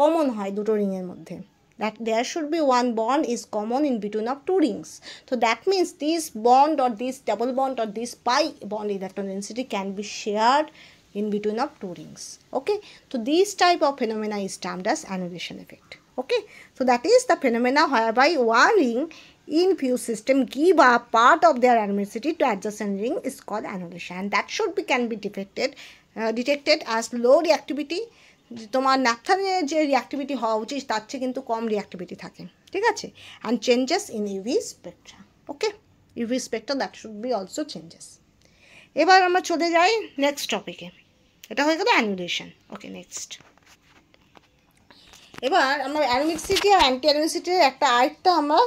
কমন হয় দুটো রিংয়ের মধ্যে that there should be one bond is common in between of two rings. So that means this bond or this double bond or this pi bond electron density can be shared in between of two rings. Okay. So this type of phenomena is termed as annihilation effect. Okay. So that is the phenomena whereby one ring in few system give a part of their atomicity to adjacent ring is called annihilation. That should be can be detected uh, detected as low reactivity তোমার ন্যাপথানের যে রিয়াক্টিভিটি হওয়া উচিত তার চেয়ে কিন্তু কম রিয়াক্টিভিটি থাকে ঠিক আছে and changes in UV spectra okay UV spectra that should be also changes এবার আমরা চলে যাই নেক্সট টপিকে এটা হয়ে গেল অ্যানুলেশন ওকে নেক্সট এবার আমরা অ্যানিমিক্সিটি আর অ্যান্টি অ্যানোমিক্সিটির একটা আর্টটা আমরা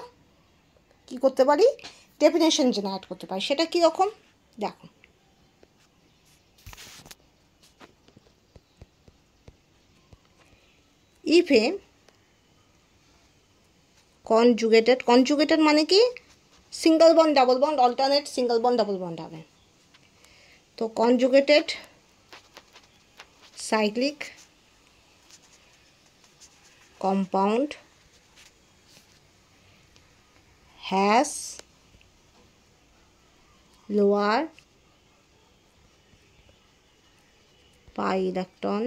কী করতে পারি ডেফিনেশন জেনারেট করতে পারি সেটা কীরকম দেখো if a conjugated conjugated মানে কি single bond double bond alternate single bond double bond হবে তো conjugated cyclic compound has lower pi electron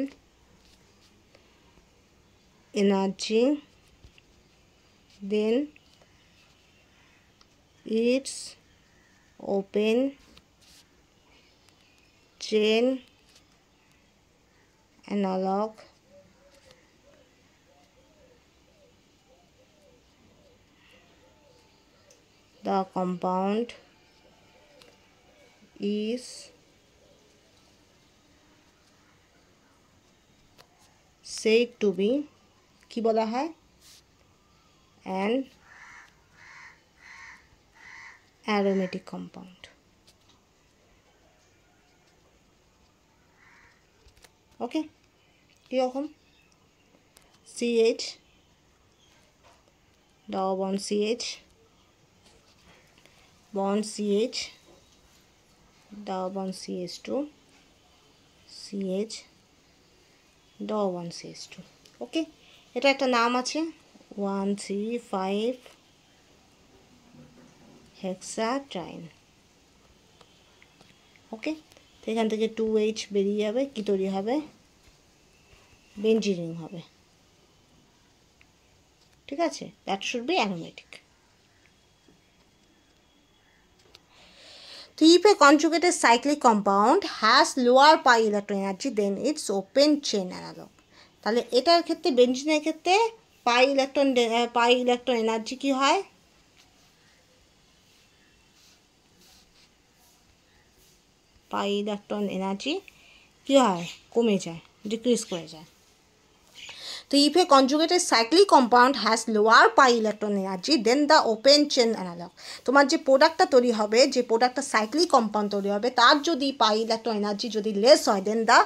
energy then it's open chain analog the compound is said to be কি বলা হয় an aromatic compound ওকে কীরকম CH ডন bond CH bond CH ডন C H two CH ডন C H two okay এটা একটা নাম আছে one three five hexatriene okay তো এখান থেকে টু এইচ বেরিয়ে যাবে কি তৈরি হবে বেঞ্জিরিং হবে ঠিক আছে দ্যাট শুড বি অ্যারোমেটিক তো if a conjugated cyclic compound has lower pi electro energy then it's open chain analog তাহলে এটার ক্ষেত্রে বেঞ্জিনের ক্ষেত্রে pi electron pi electron energy কি হয় পাই ইলেকট্রন এনার্জি কী হয় কমে যায় ডিক্রিজ করে যায় তো if a conjugated cyclic compound has lower pi electron energy then the open chain analog তোমার যে প্রোডাক্টটা তৈরি হবে যে প্রোডাক্টটা সাইক্লিক কম্পাউন্ড তৈরি হবে তার যদি পাই ইলেকট্রন এনার্জি যদি লেস হয় then the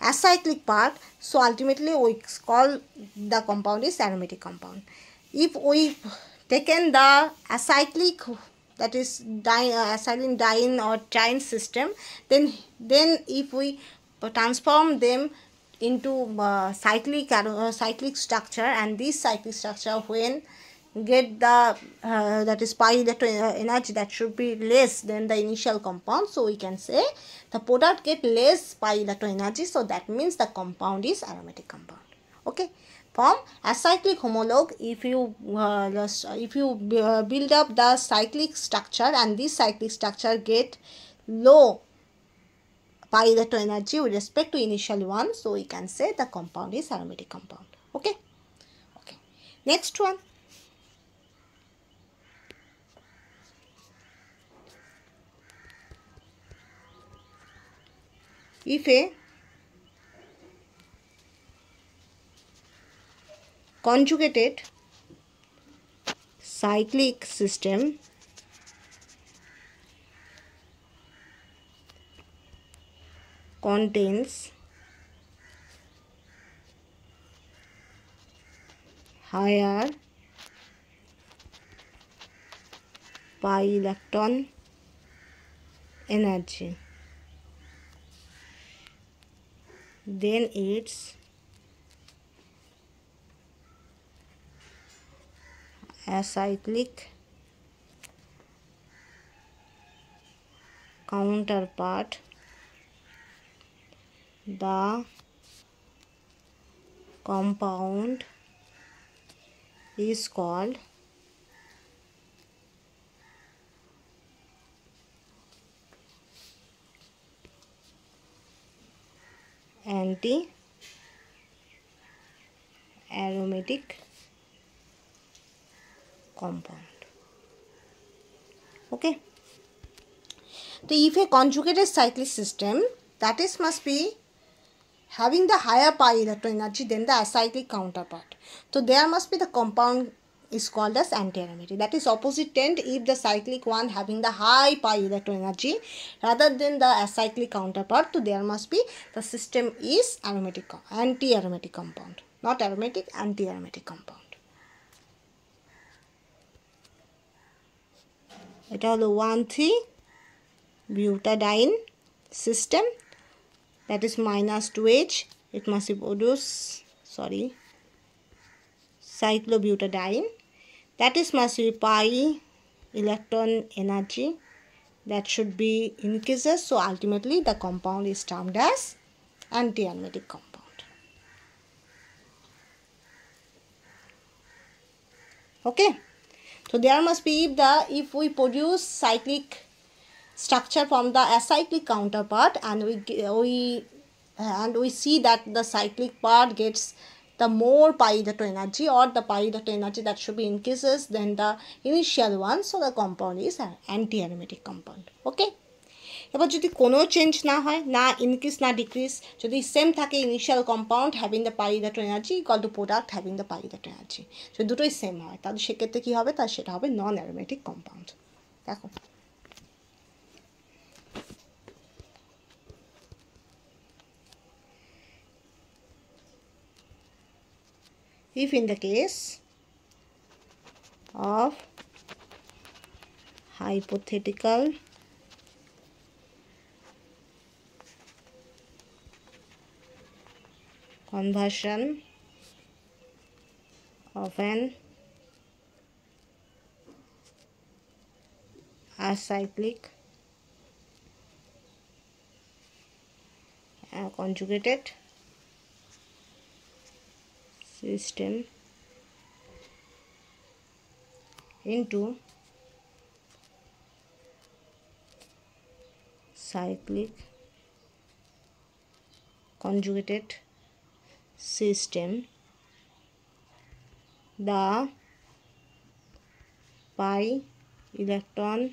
acyclic part so ultimately we call the compound is aromatic compound if we taken the acyclic that is di uh, acylene diene or triene system then then if we transform them into uh, cyclic uh, cyclic structure and this cyclic structure when get the uh, that is pi electron uh, energy that should be less than the initial compound so we can say the product get less electron energy so that means the compound is aromatic compound okay from acyclic homologue if you uh, if you uh, build up the cyclic structure and this cyclic structure get low electron energy with respect to initial one so we can say the compound is aromatic compound okay okay next one if a conjugated cyclic system contains higher pi electron energy then it's acyclic counterpart the compound is called anti aromatic compound okay so if a conjugated cyclic system that is must be having the higher pi electroenergy than the acyclic counterpart so there must be the compound is called as antienermetic. That is opposite tend if the cyclic one having the high pi electron energy rather than the acyclic counterpart. So there must be the system is aromatic anti-aromatic compound. Not aromatic, anti-aromatic compound. It all the one three butadiene system that is minus 2H it must produce sorry cyclobutadiene that is must be pi electron energy that should be increases. So ultimately the compound is termed as anti-hermetic compound. Okay. So there must be if the if we produce cyclic structure from the acyclic counterpart and we we and we see that the cyclic part gets the more pi the energy or the pi the energy that should be increases than the initial one. So the compound is an anti-aromatic compound. Okay. এবার যদি কোনো change না হয় না increase না decrease যদি same থাকে initial compound having the pi that energy equal to product having the pi that energy যদি দুটোই সেম হয় তাহলে সেক্ষেত্রে কী হবে তাহলে সেটা হবে নন অ্যারোমেটিক কম্পাউন্ড দেখো if in the case of hypothetical conversion of an acyclic uh, conjugated system into cyclic conjugated system the pi electron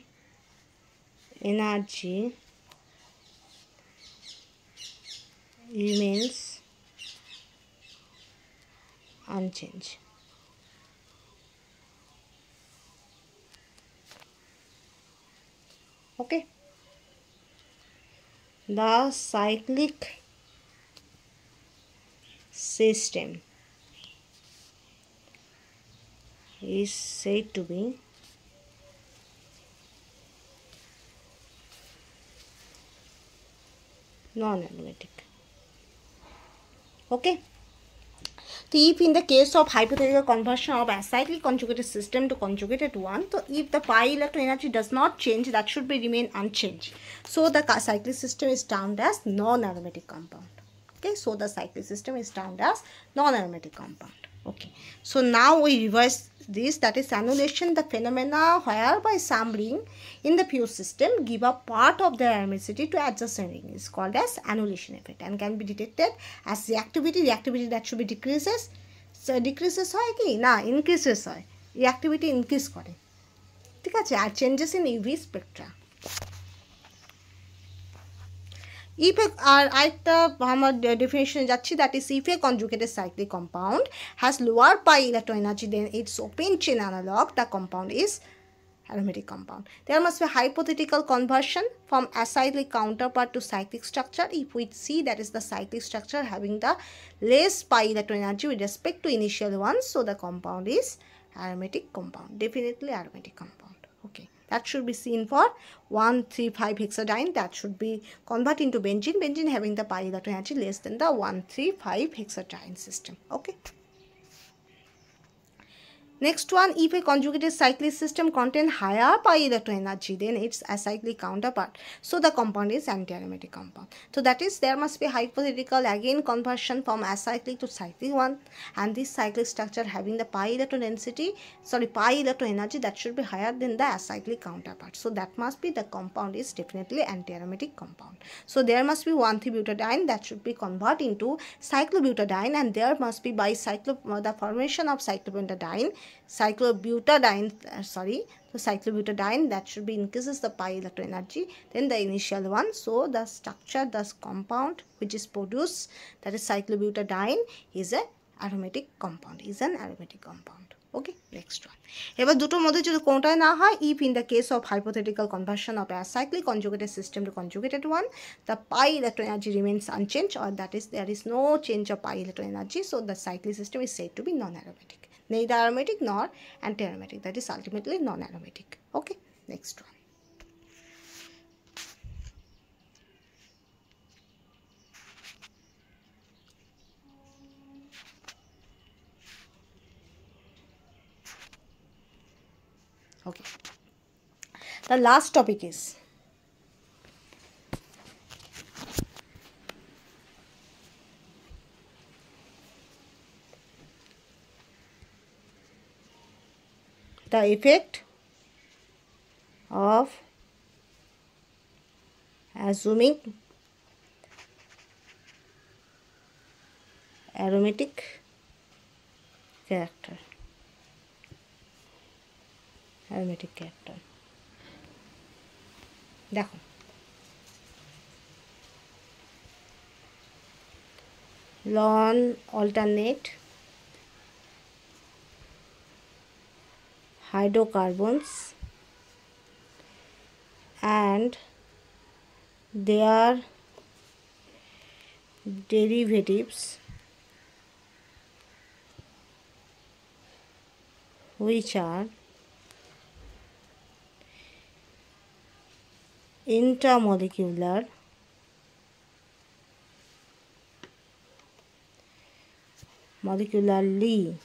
energy remains unchanged. Okay. The cyclic system is said to be non-analytic. Okay if in the case of hypothetical conversion of acyclic conjugated system to conjugated one, so if the pi electron energy does not change, that should be remain unchanged. So the cyclic system is termed as non-aromatic compound. Okay, so the cyclic system is termed as non-aromatic compound okay so now we reverse this that is annulation the phenomena whereby some ring in the pure system give up part of their atomicity to adjacent ring is called as annulation effect and can be detected as the activity. The activity that should be decreases so decreases হয় কি increases হয় reactivity increase করে ঠিক আছে changes in UV spectra. If আর আরেকটা the ডেফিনেশনে যাচ্ছি that that is if a conjugated cyclic compound has lower pi electron energy then its open chain analog the compound is aromatic compound. There must be hypothetical conversion from acyclic counterpart to cyclic structure if we see that is the cyclic structure having the less pi electron energy with respect to initial one. So, the compound is aromatic compound, definitely aromatic compound. Okay. that should be seen for 135 hexadiene that should be converted into benzene. Benzene having the pi electron energy less than the 135 hexadiene system. Okay. Next one, if a conjugated cyclic system contains higher pi energy then it's acyclic counterpart. So the compound is antiaromatic compound. So that is there must be hypothetical again conversion from acyclic to cyclic one, and this cyclic structure having the pi density, sorry pi energy that should be higher than the acyclic counterpart. So that must be the compound is definitely antiaromatic compound. So there must be one butadiene that should be converted into cyclobutadiene, and there must be by cyclo the formation of cyclobutadiene cyclobutadiene uh, sorry so cyclobutadiene that should be increases the pi electron energy then the initial one so the structure thus compound which is produced that is cyclobutadiene is a aromatic compound is an aromatic compound okay next one এবার দুটোর মধ্যে যদি কোনটা না হয় if in the case of hypothetical conversion of a cyclic conjugated system to conjugated one the pi electron energy remains unchanged or that is there is no change of pi electron energy so the cyclic system is said to be non aromatic neither aromatic nor anti-aromatic that is ultimately non-aromatic okay next one okay the last topic is the effect of assuming aromatic character aromatic character দেখো lawn alternate hydrocarbons and their derivatives which are intermolecular, molecularly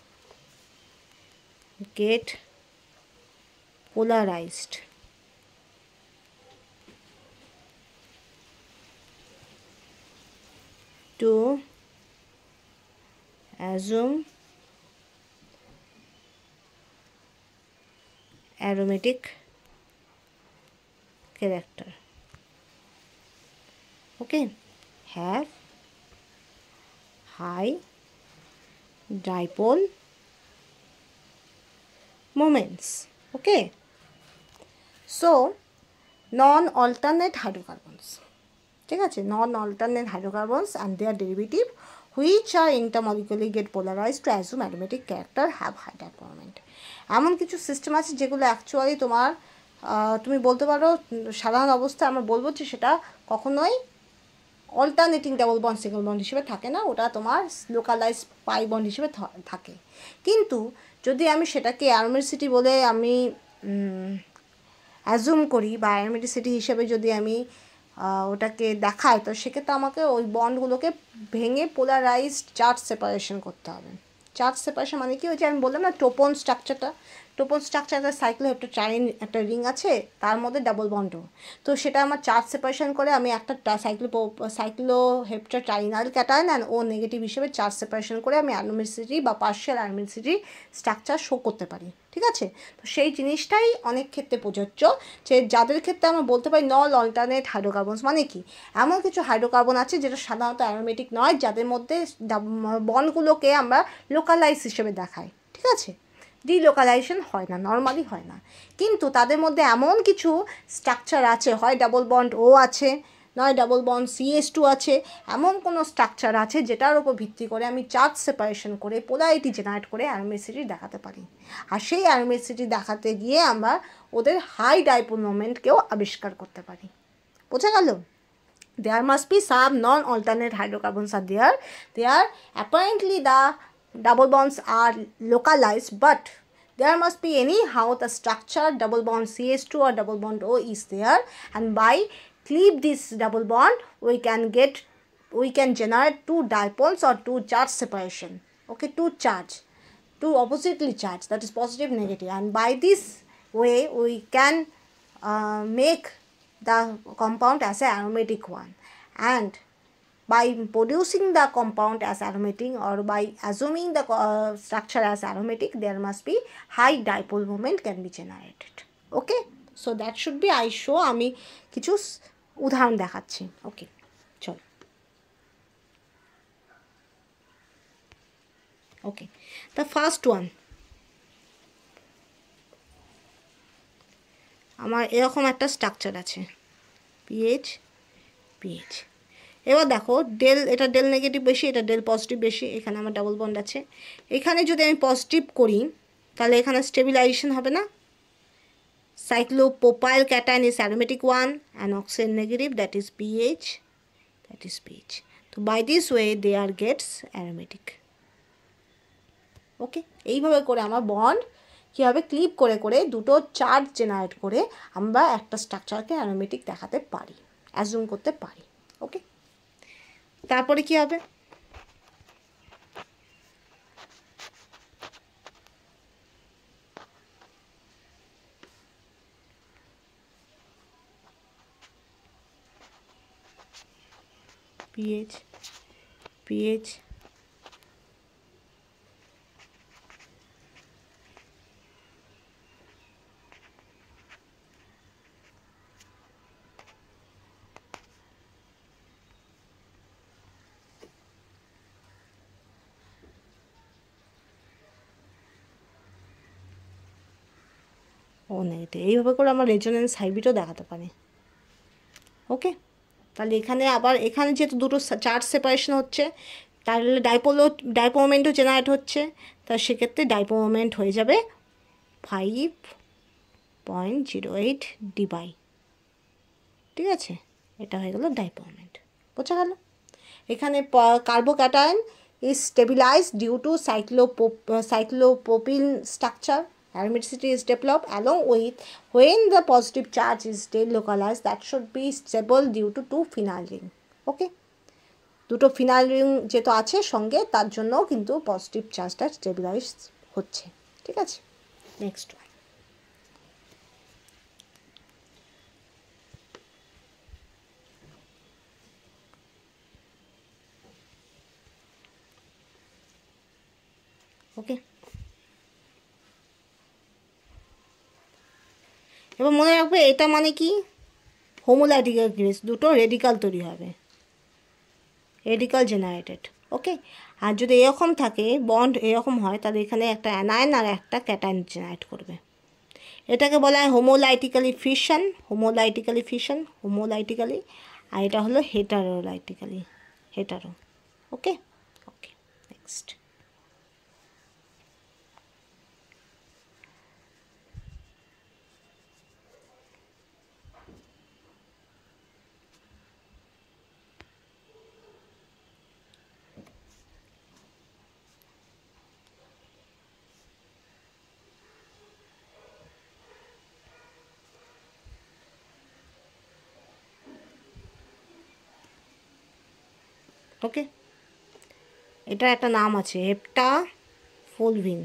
get polarized. To assume aromatic character. Okay, have high dipole moments okay so non alternate hydrocarbons ঠিক আছে non alternate hydrocarbons and their derivative which are intermolecularly get polarize to assume magnetic character have হাইড্রোকার্বনমেন্ট এমন কিছু system আছে যেগুলো actually তোমার তুমি বলতে পারো সাধারণ অবস্থায় আমরা বলবো যে সেটা কখনোই alternating double bond single bond হিসেবে থাকে না ওটা তোমার লোকালাইজ পাই বন্ড হিসেবে থাকে কিন্তু যদি আমি সেটাকে অ্যারোমেসিটি বলে আমি অ্যাজুম করি বা অ্যারমেটিসিটি হিসেবে যদি আমি ওটাকে দেখাই তো সেক্ষেত্রে আমাকে ওই বন্ডগুলোকে ভেঙে পোলারাইজড চার্জ সেপারেশন করতে হবে চার্জ সেপারেশন মানে কি ওই যে আমি বললাম না টোপন স্ট্রাকচারটা টোপন স্ট্রাকচার একটা সাইক্লো একটা ট্রাইন একটা রিং আছে তার মধ্যে ডাবল বন্ড তো সেটা আমার চার্জ সেপারেশন করে আমি একটা cyclo cycloheptatrienyl and O negative হিসেবে চার্জ সেপারেশন করে আমি অ্যানোমিসিটি বা পার্শিয়াল অ্যানোমিসিটি স্ট্রাকচার শো করতে পারি ঠিক আছে তো সেই জিনিসটাই অনেক ক্ষেত্রে প্রযোজ্য যে যাদের ক্ষেত্রে আমরা বলতে পারি নল অল্টারনেট হাইড্রোকার্বনস মানে কি এমন কিছু হাইড্রোকার্বন আছে যেটা সাধারণত অ্যারোমেটিক নয় যাদের মধ্যে বনগুলোকে আমরা লোকালাইজ হিসেবে দেখাই ঠিক আছে ডিলোকালাইজেশন হয় না নর্মালি হয় না কিন্তু তাদের মধ্যে এমন কিছু স্ট্রাকচার আছে হয় ডাবল বন্ড ও আছে নয় ডাবল বন্ড সিএস টু আছে এমন কোনো স্ট্রাকচার আছে যেটার উপর ভিত্তি করে আমি চার্জ সেপারেশন করে পোলারিটি জেনারেট করে অ্যারোমেসিটি দেখাতে পারি আর সেই অ্যারোমেসিটি দেখাতে গিয়ে আমরা ওদের হাই ডাইপোল মোমেন্টকেও আবিষ্কার করতে পারি বোঝা গেল there must be sub non alternate hydrocarbons are there they are apparently the double bonds are localized but there must be anyhow the structure double bond CH2 or double bond O is there and by cleave this double bond we can get we can generate two dipoles or two charge separation okay two charge two oppositely charged that is positive negative and by this way we can uh, make the compound as a aromatic one and by producing the compound as aromatic or by assuming the uh, structure as aromatic there must be high dipole moment can be generated okay so that should be i show আমি কিছু উদাহরণ দেখাচ্ছি ওকে চল okay the first one আমার এরকম একটা structure আছে pH pH এবার দেখো ডেল এটা ডেল নেগেটিভ বেশি এটা ডেল পজিটিভ বেশি এখানে আমার ডাবল বন্ড আছে এখানে যদি আমি পজিটিভ করি তাহলে এখানে স্টেবিলাইজেশন হবে না cyclopropenyl cation is aromatic one and oxygen negative that is PH that is PH তো by this way they are gets aromatic okay এইভাবে করে আমার বন্ড কীভাবে ক্লিপ করে করে দুটো চার্জ জেনারেট করে আমরা একটা স্ট্রাকচারকে অ্যারোমেটিক দেখাতে পারি অ্যাজুম করতে পারি ওকে তারপরে কি হবে পিএইচ পিএইচ ও নেগেটিভ এইভাবে করে আমার রেজোনেন্স হাইব্রিডও দেখাতে পারি ওকে তাহলে এখানে আবার এখানে যেহেতু দুটো চার্জ সেপারেশন হচ্ছে তাহলে ডাইপোলো ডাইপো মোমেন্টও জেনারেট হচ্ছে তা সেক্ষেত্রে ডাইপো মোমেন্ট হয়ে যাবে five point zero eight debye ঠিক আছে এটা হয়ে গেল ডাইপো মোমেন্ট বোঝা গেল এখানে carbocation is stabilize due to cyclopro cyclopropene structure Hermeticity is developed along with when the positive charge is delocalized that should be stable due to two phenyl ring. Okay. দুটো phenyl ring যেহেতু আছে সঙ্গে তার জন্য কিন্তু positive চার্জটা stabilise হচ্ছে ঠিক আছে নেক্সট ওয়ান ওকে এবার মনে রাখবে এটা মানে কি হোমোলাইটিক্যাল গ্রেস দুটো রেডিকাল তৈরি হবে রেডিকাল জেনারেটেড ওকে আর যদি এরকম থাকে বন্ড এরকম হয় তাহলে এখানে একটা অ্যানায়ন আর একটা ক্যাটায়ন জেনারেট করবে এটাকে বলা হয় হোমোলাইটিক্যালি ফিশন হোমোলাইটিক্যালি ফিশন হোমোলাইটিক্যালি আর এটা হলো হেটারোলাইটিক্যালি হেটারো ওকে ওকে নেক্সট ওকে এটা একটা নাম আছে heptafulvene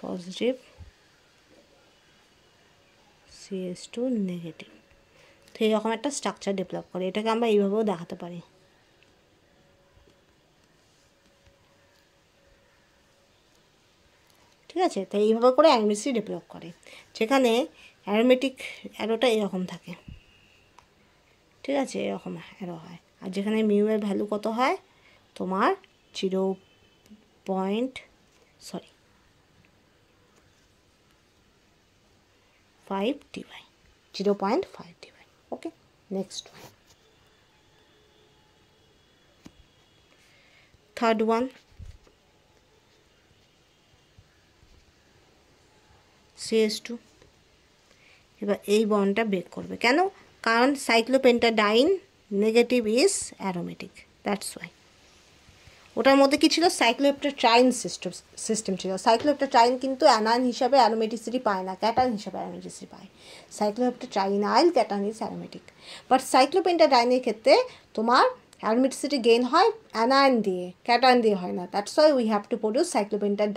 positive CS two negative তো এইরকম একটা স্ট্রাকচার ডেভেলপ করে এটাকে আমরা এইভাবেও দেখাতে পারি ঠিক আছে তো এইভাবে করে অ্যাংমিসি ডেভেলপ করে যেখানে অ্যারোমেটিক অ্যারোটা এরকম থাকে ঠিক আছে এরকম অ্যারো হয় আর যেখানে মিউয়ের ভ্যালু কত হয় তোমার zero point sorry five debye zero point five debye okay next one third one CS two এবার এই বনটা ব্রেক করবে কেন কারণ diene negative is aromatic that's why ওটার মধ্যে কী ছিল ট্রাইন সিস্টেম সিস্টেম ছিল ট্রাইন কিন্তু অ্যানাইন হিসাবে অ্যারোমেটিসিটি পায় না ক্যাটান হিসাবে অ্যারোমেটিসিটি পায় trienyl cation is aromatic but ডাইনের ক্ষেত্রে তোমার অ্যারোমেটিসিটি গেইন হয় অ্যানায়ন দিয়ে ক্যাটান দিয়ে হয় না that's why we have to produce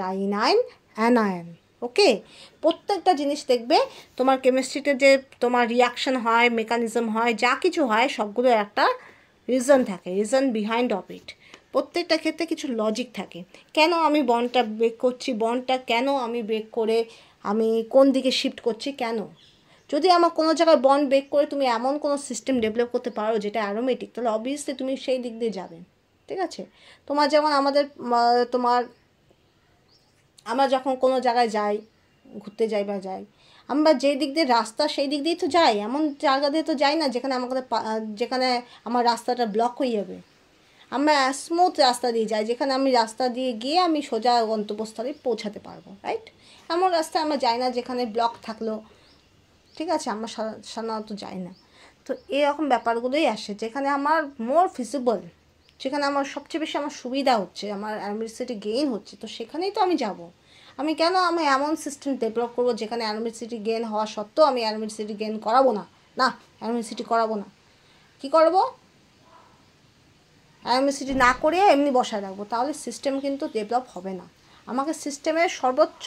dienyl anion ওকে প্রত্যেকটা জিনিস দেখবে তোমার কেমিস্ট্রিতে যে তোমার রিয়াকশন হয় মেকানিজম হয় যা কিছু হয় সবগুলোর একটা রিজন থাকে রিজন বিহাইন্ড অফ ইট প্রত্যেকটা ক্ষেত্রে কিছু লজিক থাকে কেন আমি বনটা ব্রেক করছি বনটা কেন আমি ব্রেক করে আমি কোন দিকে শিফট করছি কেন যদি আমার কোনো জায়গায় বন ব্রেক করে তুমি এমন কোনো সিস্টেম ডেভেলপ করতে পারো যেটা অ্যারোমেটিক তাহলে অবভিয়াসলি তুমি সেই দিক দিয়ে যাবে ঠিক আছে তোমার যেমন আমাদের তোমার আমরা যখন কোনো জায়গায় যাই ঘুরতে যাই বা যাই আমরা যেই দিক দিয়ে রাস্তা সেই দিক দিয়েই তো যাই এমন জায়গা দিয়ে তো যাই না যেখানে আমাদের যেখানে আমার রাস্তাটা ব্লক হয়ে যাবে আমরা স্মুথ রাস্তা দিয়ে যাই যেখানে আমি রাস্তা দিয়ে গিয়ে আমি সোজা গন্তব্যস্থলে পৌঁছাতে পারবো রাইট এমন রাস্তায় আমরা যাই না যেখানে ব্লক থাকলো ঠিক আছে আমরা সাধারণত যাই না তো এরকম ব্যাপারগুলোই আসে যেখানে আমার মোর ফিজিবল যেখানে আমার সবচেয়ে বেশি আমার সুবিধা হচ্ছে আমার অ্যাডমিনিস্ট্রেটিভ গেইন হচ্ছে তো সেখানেই তো আমি যাবো আমি কেন আমি এমন সিস্টেম ডেভেলপ করব যেখানে অ্যাডমিনিস্ট্রেটি গেন হওয়া সত্ত্বেও আমি অ্যাডমিনিস্ট্রেটি গেন করাবো না না অ্যাডমিনিস্ট্রেটি করাবো না কি করব অ্যাডমিনিস্ট্রেটি না করে এমনি বসায় রাখবো তাহলে সিস্টেম কিন্তু ডেভেলপ হবে না আমাকে সিস্টেমের সর্বোচ্চ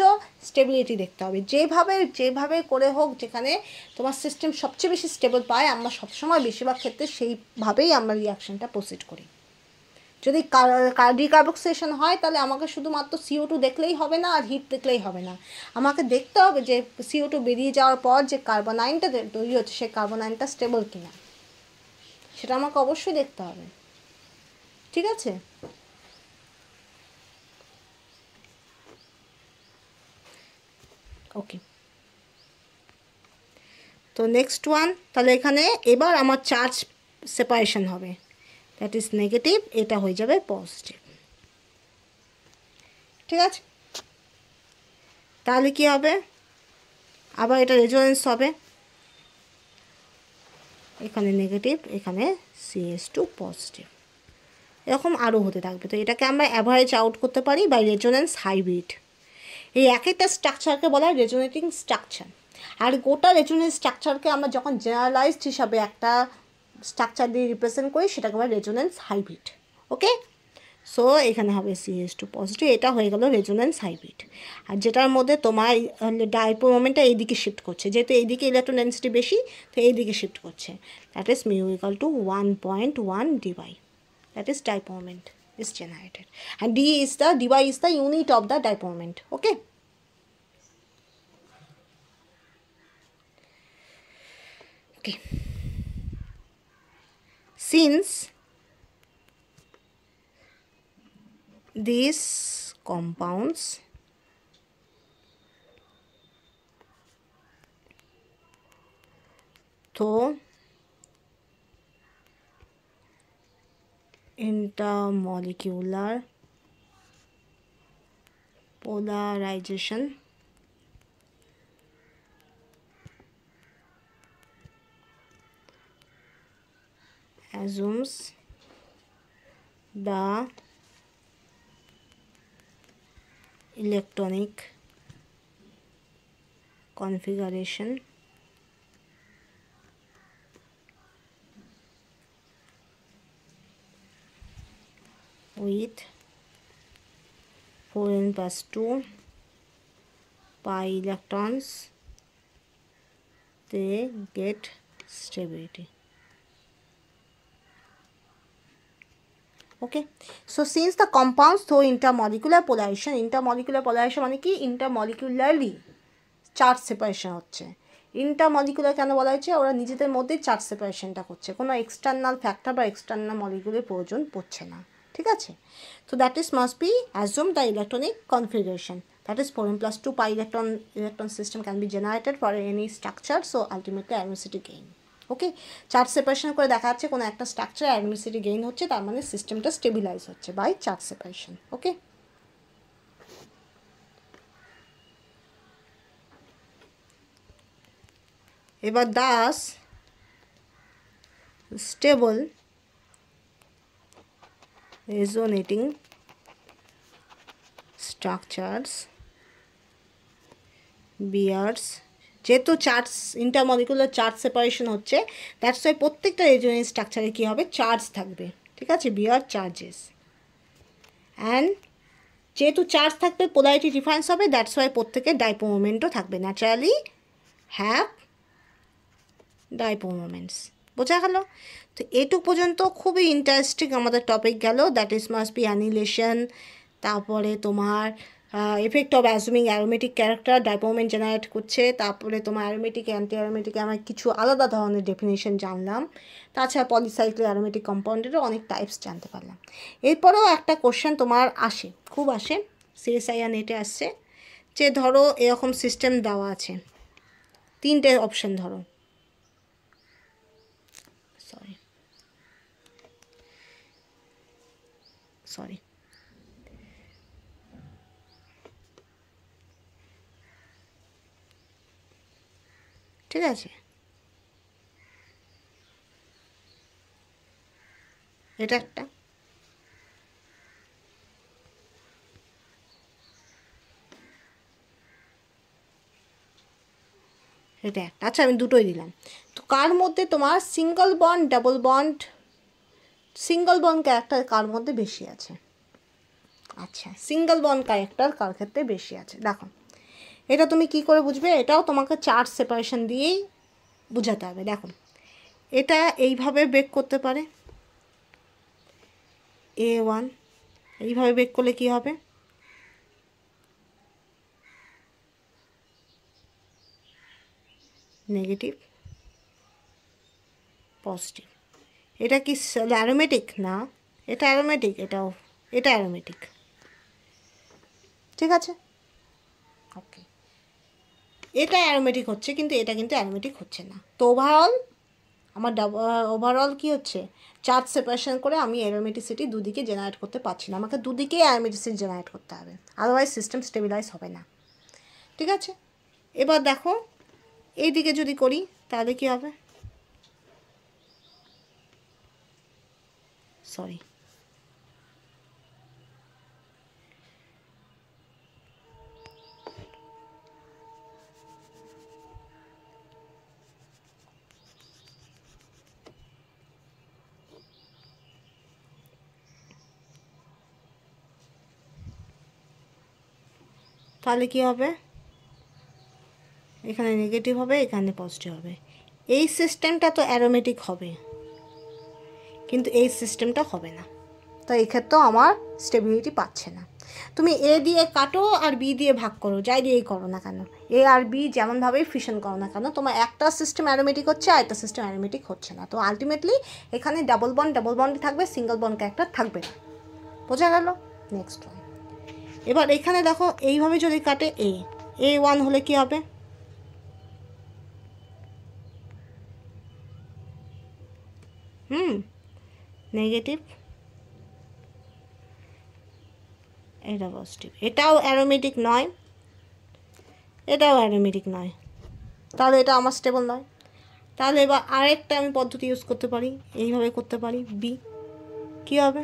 স্টেবিলিটি দেখতে হবে যেভাবে যেভাবে করে হোক যেখানে তোমার সিস্টেম সবচেয়ে বেশি স্টেবল পায় আমরা সবসময় বেশিরভাগ ক্ষেত্রে সেইভাবেই আমরা রিয়াকশানটা প্রসিড করি যদি ডিকার্বক্সেশন হয় তাহলে আমাকে শুধুমাত্র সিও টু দেখলেই হবে না আর হিট দেখলেই হবে না আমাকে দেখতে হবে যে সিও টু বেরিয়ে যাওয়ার পর যে কার্বন তৈরি হচ্ছে সেই কার্বন স্টেবল কিনা সেটা আমাকে অবশ্যই দেখতে হবে ঠিক আছে ওকে তো নেক্সট ওয়ান তাহলে এখানে এবার আমার চার্জ সেপারেশন হবে দ্যাট ইজ নেগেটিভ এটা হয়ে যাবে পজিটিভ ঠিক আছে তাহলে কি হবে আবার এটা রেজোনেন্স হবে এখানে নেগেটিভ এখানে সিএস টু পজিটিভ এরকম আরও হতে থাকবে তো এটাকে আমরা অ্যাভারেজ আউট করতে পারি বা রেজোনেন্স হাইব্রিড এই এক একটা স্ট্রাকচারকে বলা হয় রেজোনেটিং স্ট্রাকচার আর গোটা রেজোনেন্স স্ট্রাকচারকে আমরা যখন জেনারেলাইজড হিসাবে একটা স্ট্রাকচার দিয়ে রিপ্রেজেন্ট করি সেটাকে বলে রেজোনেন্স হাইব্রিড ওকে সো এখানে হবে সিএস টু পজিটিভ এটা হয়ে গেল রেজোনেন্স হাইব্রিড আর যেটার মধ্যে তোমার ডাইপো মোমেন্টটা এইদিকে শিফট করছে যেহেতু এইদিকে ইলেকট্রন ডেন্সিটি বেশি তো এইদিকে শিফট করছে that is mu equal to one point one debye that is dipole moment is generated D is the the dy is the unit of the dipole okay okay okay since these compounds to intermolecular polarization assumes the electronic configuration with 4n plus 2 pi electrons they get stability okay so since the compounds throw intermolecular polarization intermolecular polarization মানে কি intermolecularly charge separation হচ্ছে intermolecular কেন বলা হয়েছে ওরা নিজেদের মধ্যে charge সেপারেশনটা করছে কোনো এক্সটার্নাল ফ্যাক্টর বা এক্সটার্নাল মলিকুলের প্রয়োজন পড়ছে না ঠিক আছে তো that is must be assume the electronic configuration that is 4n plus 2 pi electron electron system can be generated for any structure so ultimately aromatic gain okay charge separation করে দেখা যাচ্ছে কোনো একটা স্ট্রাকচার অ্যাডমিসিটি গেইন হচ্ছে তার মানে সিস্টেমটা stabilise হচ্ছে বাই চার্ট সেপারেশন ওকে এবার thus stable resonating structures bears যেহেতু চার্জ ইন্টারমলিকুলার চার্জ সেপারেশন হচ্ছে দ্যাটস ওয়াই প্রত্যেকটা রেজোনেন্স স্ট্রাকচারে কী হবে চার্জ থাকবে ঠিক আছে বিয়ার চার্জেস অ্যান্ড যেহেতু চার্জ থাকবে পোলারিটি ডিফারেন্স হবে দ্যাটস ওয়াই প্রত্যেকে ডাইপো মুভমেন্টও থাকবে ন্যাচারালি হ্যাভ ডাইপো মুভমেন্টস বোঝা গেল তো এটুক পর্যন্ত খুবই ইন্টারেস্টিং আমাদের টপিক গেল that is must be annulation তারপরে তোমার effect of assuming aromatic character dipole moment generate করছে তারপরে তোমার অ্যারোমেটিক অ্যান্টি অ্যারোমেটিক আমার কিছু আলাদা ধরনের ডেফিনেশন জানলাম তাছাড়া পলিসাইক্লো অ্যারোমেটিক কম্পাউন্ডেরও অনেক টাইপস জানতে পারলাম এরপরেও একটা কোশ্চেন তোমার আসে খুব আসে সিএসআইয়া নেটে আসছে যে ধরো এরকম সিস্টেম দেওয়া আছে তিনটে অপশান ধরো সরি সরি ঠিক আছে এটা একটা এটা একটা আচ্ছা আমি দুটোই দিলাম তো কার মধ্যে তোমার single bond double bond single bond character কার মধ্যে বেশি আছে আচ্ছা সিঙ্গল বন্ড ক্যারেক্টার কার ক্ষেত্রে বেশি আছে দেখো এটা তুমি কি করে বুঝবে এটাও তোমাকে চার্জ সেপারেশন দিয়েই বুঝাতে হবে দেখো এটা এইভাবে বেক করতে পারে এ ওয়ান এইভাবে বেক করলে কি হবে নেগেটিভ পজিটিভ এটা কি অ্যারোমেটিক না এটা অ্যারোমেটিক এটাও এটা অ্যারোমেটিক ঠিক আছে এটা অ্যারোমেটিক হচ্ছে কিন্তু এটা কিন্তু অ্যারোমেটিক হচ্ছে না তো ওভারঅল আমার ওভারঅল কি হচ্ছে চার্জ সেপারেশন করে আমি অ্যারোমেটিসিটি দুদিকে জেনারেট করতে পারছি না আমাকে দুদিকেই অ্যারোমেটিসিটি জেনারেট করতে হবে আদারওয়াইজ সিস্টেম স্টেবিলাইজ হবে না ঠিক আছে এবার দেখো এই দিকে যদি করি তাহলে কি হবে সরি তাহলে কি হবে এখানে নেগেটিভ হবে এখানে পজিটিভ হবে এই সিস্টেমটা তো অ্যারোমেটিক হবে কিন্তু এই সিস্টেমটা হবে না তো এক্ষেত্রেও আমার স্টেবিলিটি পাচ্ছে না তুমি এ দিয়ে কাটো আর বি দিয়ে ভাগ করো যাই দিয়েই করো না কেন এ আর বি যেমনভাবেই ফিশন করো না কেন তোমার একটা সিস্টেম অ্যারোমেটিক হচ্ছে আর একটা সিস্টেম অ্যারোমেটিক হচ্ছে না তো আলটিমেটলি এখানে ডাবল বন্ড ডাবল বন্ড থাকবে সিঙ্গল বন্ড ক্যারেক্টার থাকবে না বোঝা গেল নেক্সট ওয়ান এবার এখানে দেখো এইভাবে যদি কাটে এ এ ওয়ান হলে কি হবে হুম নেগেটিভ এটা পজিটিভ এটাও অ্যারোমেটিক নয় এটাও অ্যারোমেটিক নয় তাহলে এটা আমার স্টেবল নয় তাহলে এবার আরেকটা আমি পদ্ধতি ইউজ করতে পারি এইভাবে করতে পারি বি কী হবে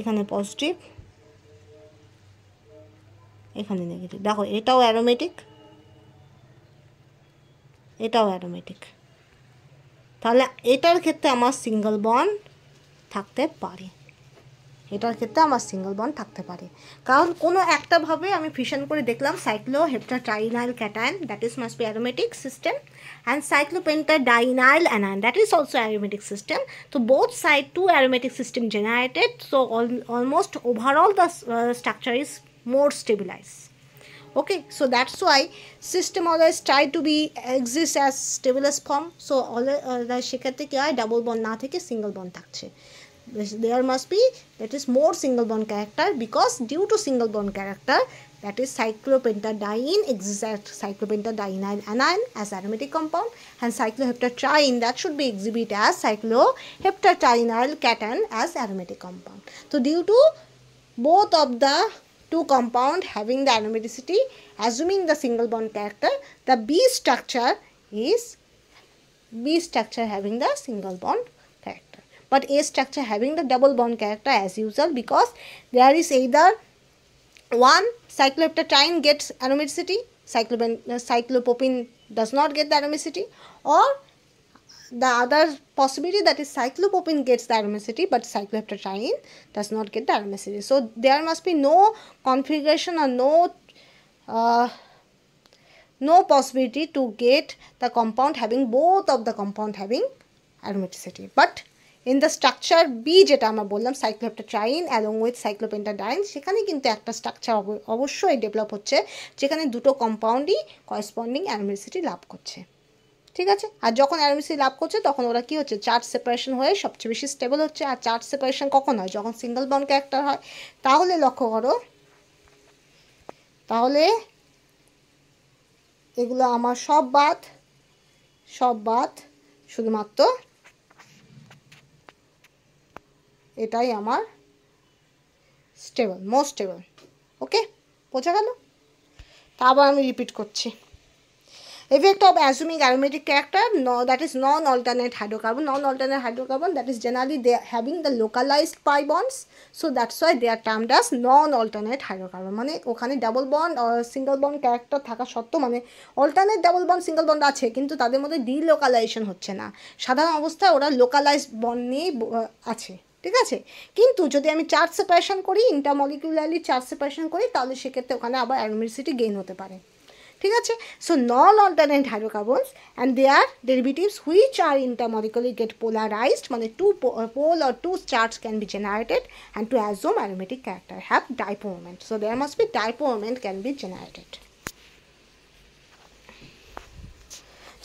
এখানে পজিটিভ এখানে নেগেটিভ দেখো এটাও অ্যারোমেটিক এটাও অ্যারোমেটিক তাহলে এটার ক্ষেত্রে আমার সিঙ্গল বন্ড থাকতে পারে এটার ক্ষেত্রে আমার সিঙ্গল বন্ড থাকতে পারে কারণ কোনো একটাভাবে আমি ফিশন করে দেখলাম cyclo trienyl cation that is must be aromatic system and dienyl anion that is also aromatic system তো both side to aromatic system generated so almost overall the structure is more stabilize okay so that's why system always try to be exist as stabilized form so always সেক্ষেত্রে কি হয় double bond না থেকে single bond থাকছে there must be that is more single bond character because due to single bond character that is cyclopentadiene exists cyclopentadienyl anion as aromatic compound and cycloheptatriene that should be exhibit as cycloheptatrienyl cation as aromatic compound. So due to both of the two compound having the aromaticity assuming the single bond character the B structure is B structure having the single bond but a structure having the double bond character as usual because there is either one cycloheptatine gets aromaticity cyclopen, uh, cyclopropene does not get the aromaticity or the other possibility that is cyclopropene gets the aromaticity but cycloheptatine does not get the aromaticity. So there must be no configuration or no uh, no possibility to get the compound having both of the compound having aromaticity. But in the structure B যেটা আমরা বললাম trying along with সাইক্লোপেন্টাডাইন সেখানে কিন্তু একটা structure অবশ্যই develop হচ্ছে যেখানে দুটো কম্পাউন্ডই করসপন্ডিং অ্যানিমেসিটি লাভ করছে ঠিক আছে আর যখন অ্যানিমেসি লাভ করছে তখন ওরা কী হচ্ছে চার্জ সেপারেশন হয়ে সবচেয়ে বেশি স্টেবল হচ্ছে আর চার্জ সেপারেশন কখন হয় যখন সিঙ্গল বন ক্যারেক্টার হয় তাহলে লক্ষ্য করো তাহলে এগুলো আমার সব বাদ সব বাদ শুধুমাত্র এটাই আমার স্টেবল মোস্ট স্টেবল ওকে বোঝা গেল তারপর আমি রিপিট করছি effect of assuming aromatic character ন that is non alternate hydrocarbon non alternate hydrocarbon that is generally they having the localized pi bonds so that's why they are termed as non alternate hydrocarbon মানে ওখানে double bond single bond character থাকা সত্ত্বেও মানে alternate double bond single bond আছে কিন্তু তাদের মধ্যে delocalisation হচ্ছে না সাধারণ অবস্থায় ওরা লোকালাইজড বন্ড নিয়েই আছে ঠিক আছে কিন্তু যদি আমি চার্জ সেপারেশন করি ইন্টারমলিকুলারলি চার্জ সেপারেশন করি তাহলে সেক্ষেত্রে ওখানে আবার অ্যানোমিসিটি গেইন হতে পারে ঠিক আছে so non alternate hydrocarbons and they are derivatives which are intermolecularly get polarized মানে two pole are two charge can be generated and to assume aromatic character have dipole so there must be dipole can be generated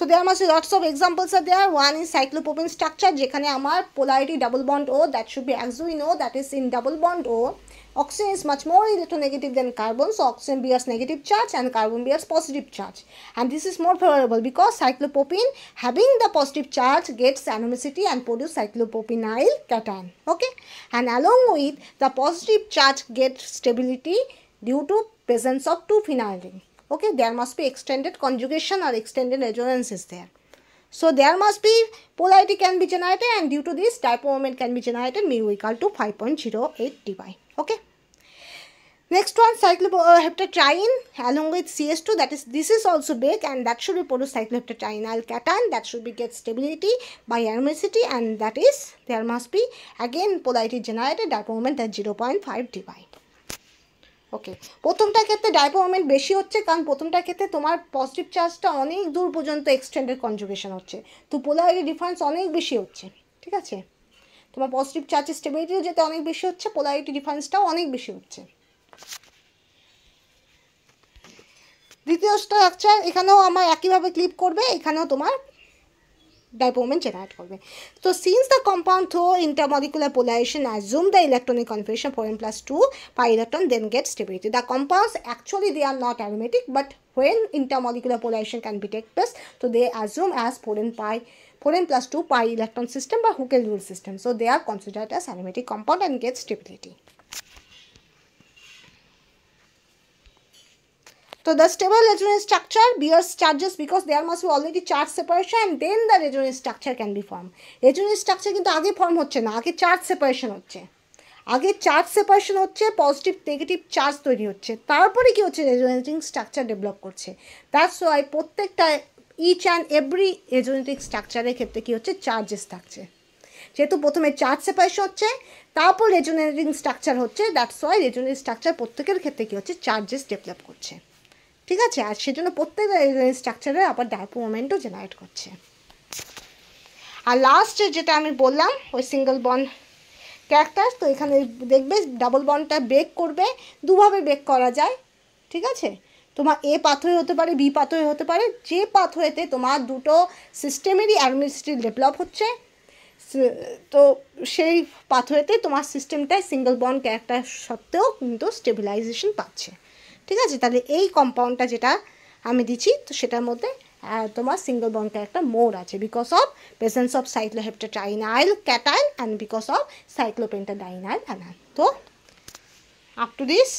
So there must be lots of examples are there. One is cyclopropane structure, যেখানে amar polarity double bond O, that should be axoine that is in double bond O. Oxygen is much more electronegative than carbon, so oxygen bears negative charge and carbon bears positive charge. And this is more favorable because cyclopropane having the positive charge gets anomicity and produce cyclopropenyl cation. Okay, and along with the positive charge gets stability due to presence of 2 phenyl ring okay there must be extended conjugation or extended adjoinance is there so there must be polarity can be generated and due to this dipole moment can be generated mu equal to 5.08 dy okay next one cycloheptatriene uh, along with cs2 that is this is also big and that should be polycycloheptatriene alkation that should be get stability by aromaticity and that is there must be again polarity generated dipole moment at 0.5 dy okay প্রথমটার ক্ষেত্রে ডাইপো moment বেশি হচ্ছে কারণ প্রথমটার ক্ষেত্রে তোমার positive চার্জটা অনেক দূর পর্যন্ত এক্সটেন্ডেড কনজুগেশন হচ্ছে তো পোলারিটি ডিফারেন্স অনেক বেশি হচ্ছে ঠিক আছে তোমার পজিটিভ চার্জের স্টেবিলিটিও যেতে অনেক বেশি হচ্ছে পোলারিটি ডিফারেন্সটাও অনেক বেশি হচ্ছে দ্বিতীয় স্ট্রাকচার এখানেও আমার একইভাবে ক্লিপ করবে এখানেও তোমার dipole generate करवे since the compound through intermolecular polarization assume the electronic configuration for plus 2 pi electron then get stability the compounds actually they are not aromatic but when intermolecular polarization can be take place so they assume as 4 pi 4n 2 pi electron system by hooke rule system so they are considered as aromatic compound and get stability So the stable resonance structure bears charges because there must be already charge separation and then the resonance structure can be formed. Resonance structure কিন্তু আগে form হচ্ছে না আগে charge separation হচ্ছে আগে charge separation হচ্ছে positive negative charge তৈরি হচ্ছে তারপরে কি হচ্ছে রেজোনেটিং স্ট্রাকচার ডেভেলপ করছে দ্যাটস ওয়াই প্রত্যেকটা ইচ অ্যান্ড এভরি রেজোনেটিং স্ট্রাকচারের ক্ষেত্রে কি হচ্ছে চার্জেস থাকছে যেহেতু প্রথমে চার্জ সেপারেশন হচ্ছে তারপর রেজোনেটিং স্ট্রাকচার হচ্ছে দ্যাটস ওয়াই রেজোনেটিং স্ট্রাকচার প্রত্যেকের ক্ষেত্রে কী হচ্ছে চার্জেস ডেভেলপ করছে ঠিক আছে আর সেজন্য প্রত্যেকটা স্ট্রাকচারে আবার ডাইপো মোমেন্টও জেনারেট করছে আর লাস্ট যেটা আমি বললাম ওই সিঙ্গেল বন ক্যারেক্টার তো এখানে দেখবে ডাবল বনটা ব্রেক করবে দুভাবে ব্রেক করা যায় ঠিক আছে তোমার এ পাথরে হতে পারে বি পাথরে হতে পারে যে পাথরেতে তোমার দুটো সিস্টেমেরই অ্যাডমিনিস্ট্রেটিভ ডেভেলপ হচ্ছে তো সেই পাথরেতে তোমার সিস্টেমটায় সিঙ্গেল বন ক্যারেক্টার সত্ত্বেও কিন্তু স্টেবিলাইজেশন পাচ্ছে ঠিক আছে তাহলে এই কম্পাউন্ডটা যেটা আমি দিচ্ছি তো সেটার মধ্যে তোমার সিঙ্গল বন্ডটা একটা মোর আছে because of presence of cycloheptatrienyl ক্যাটাইল and because of cyclopentadienyl anion তো আপ টু দিস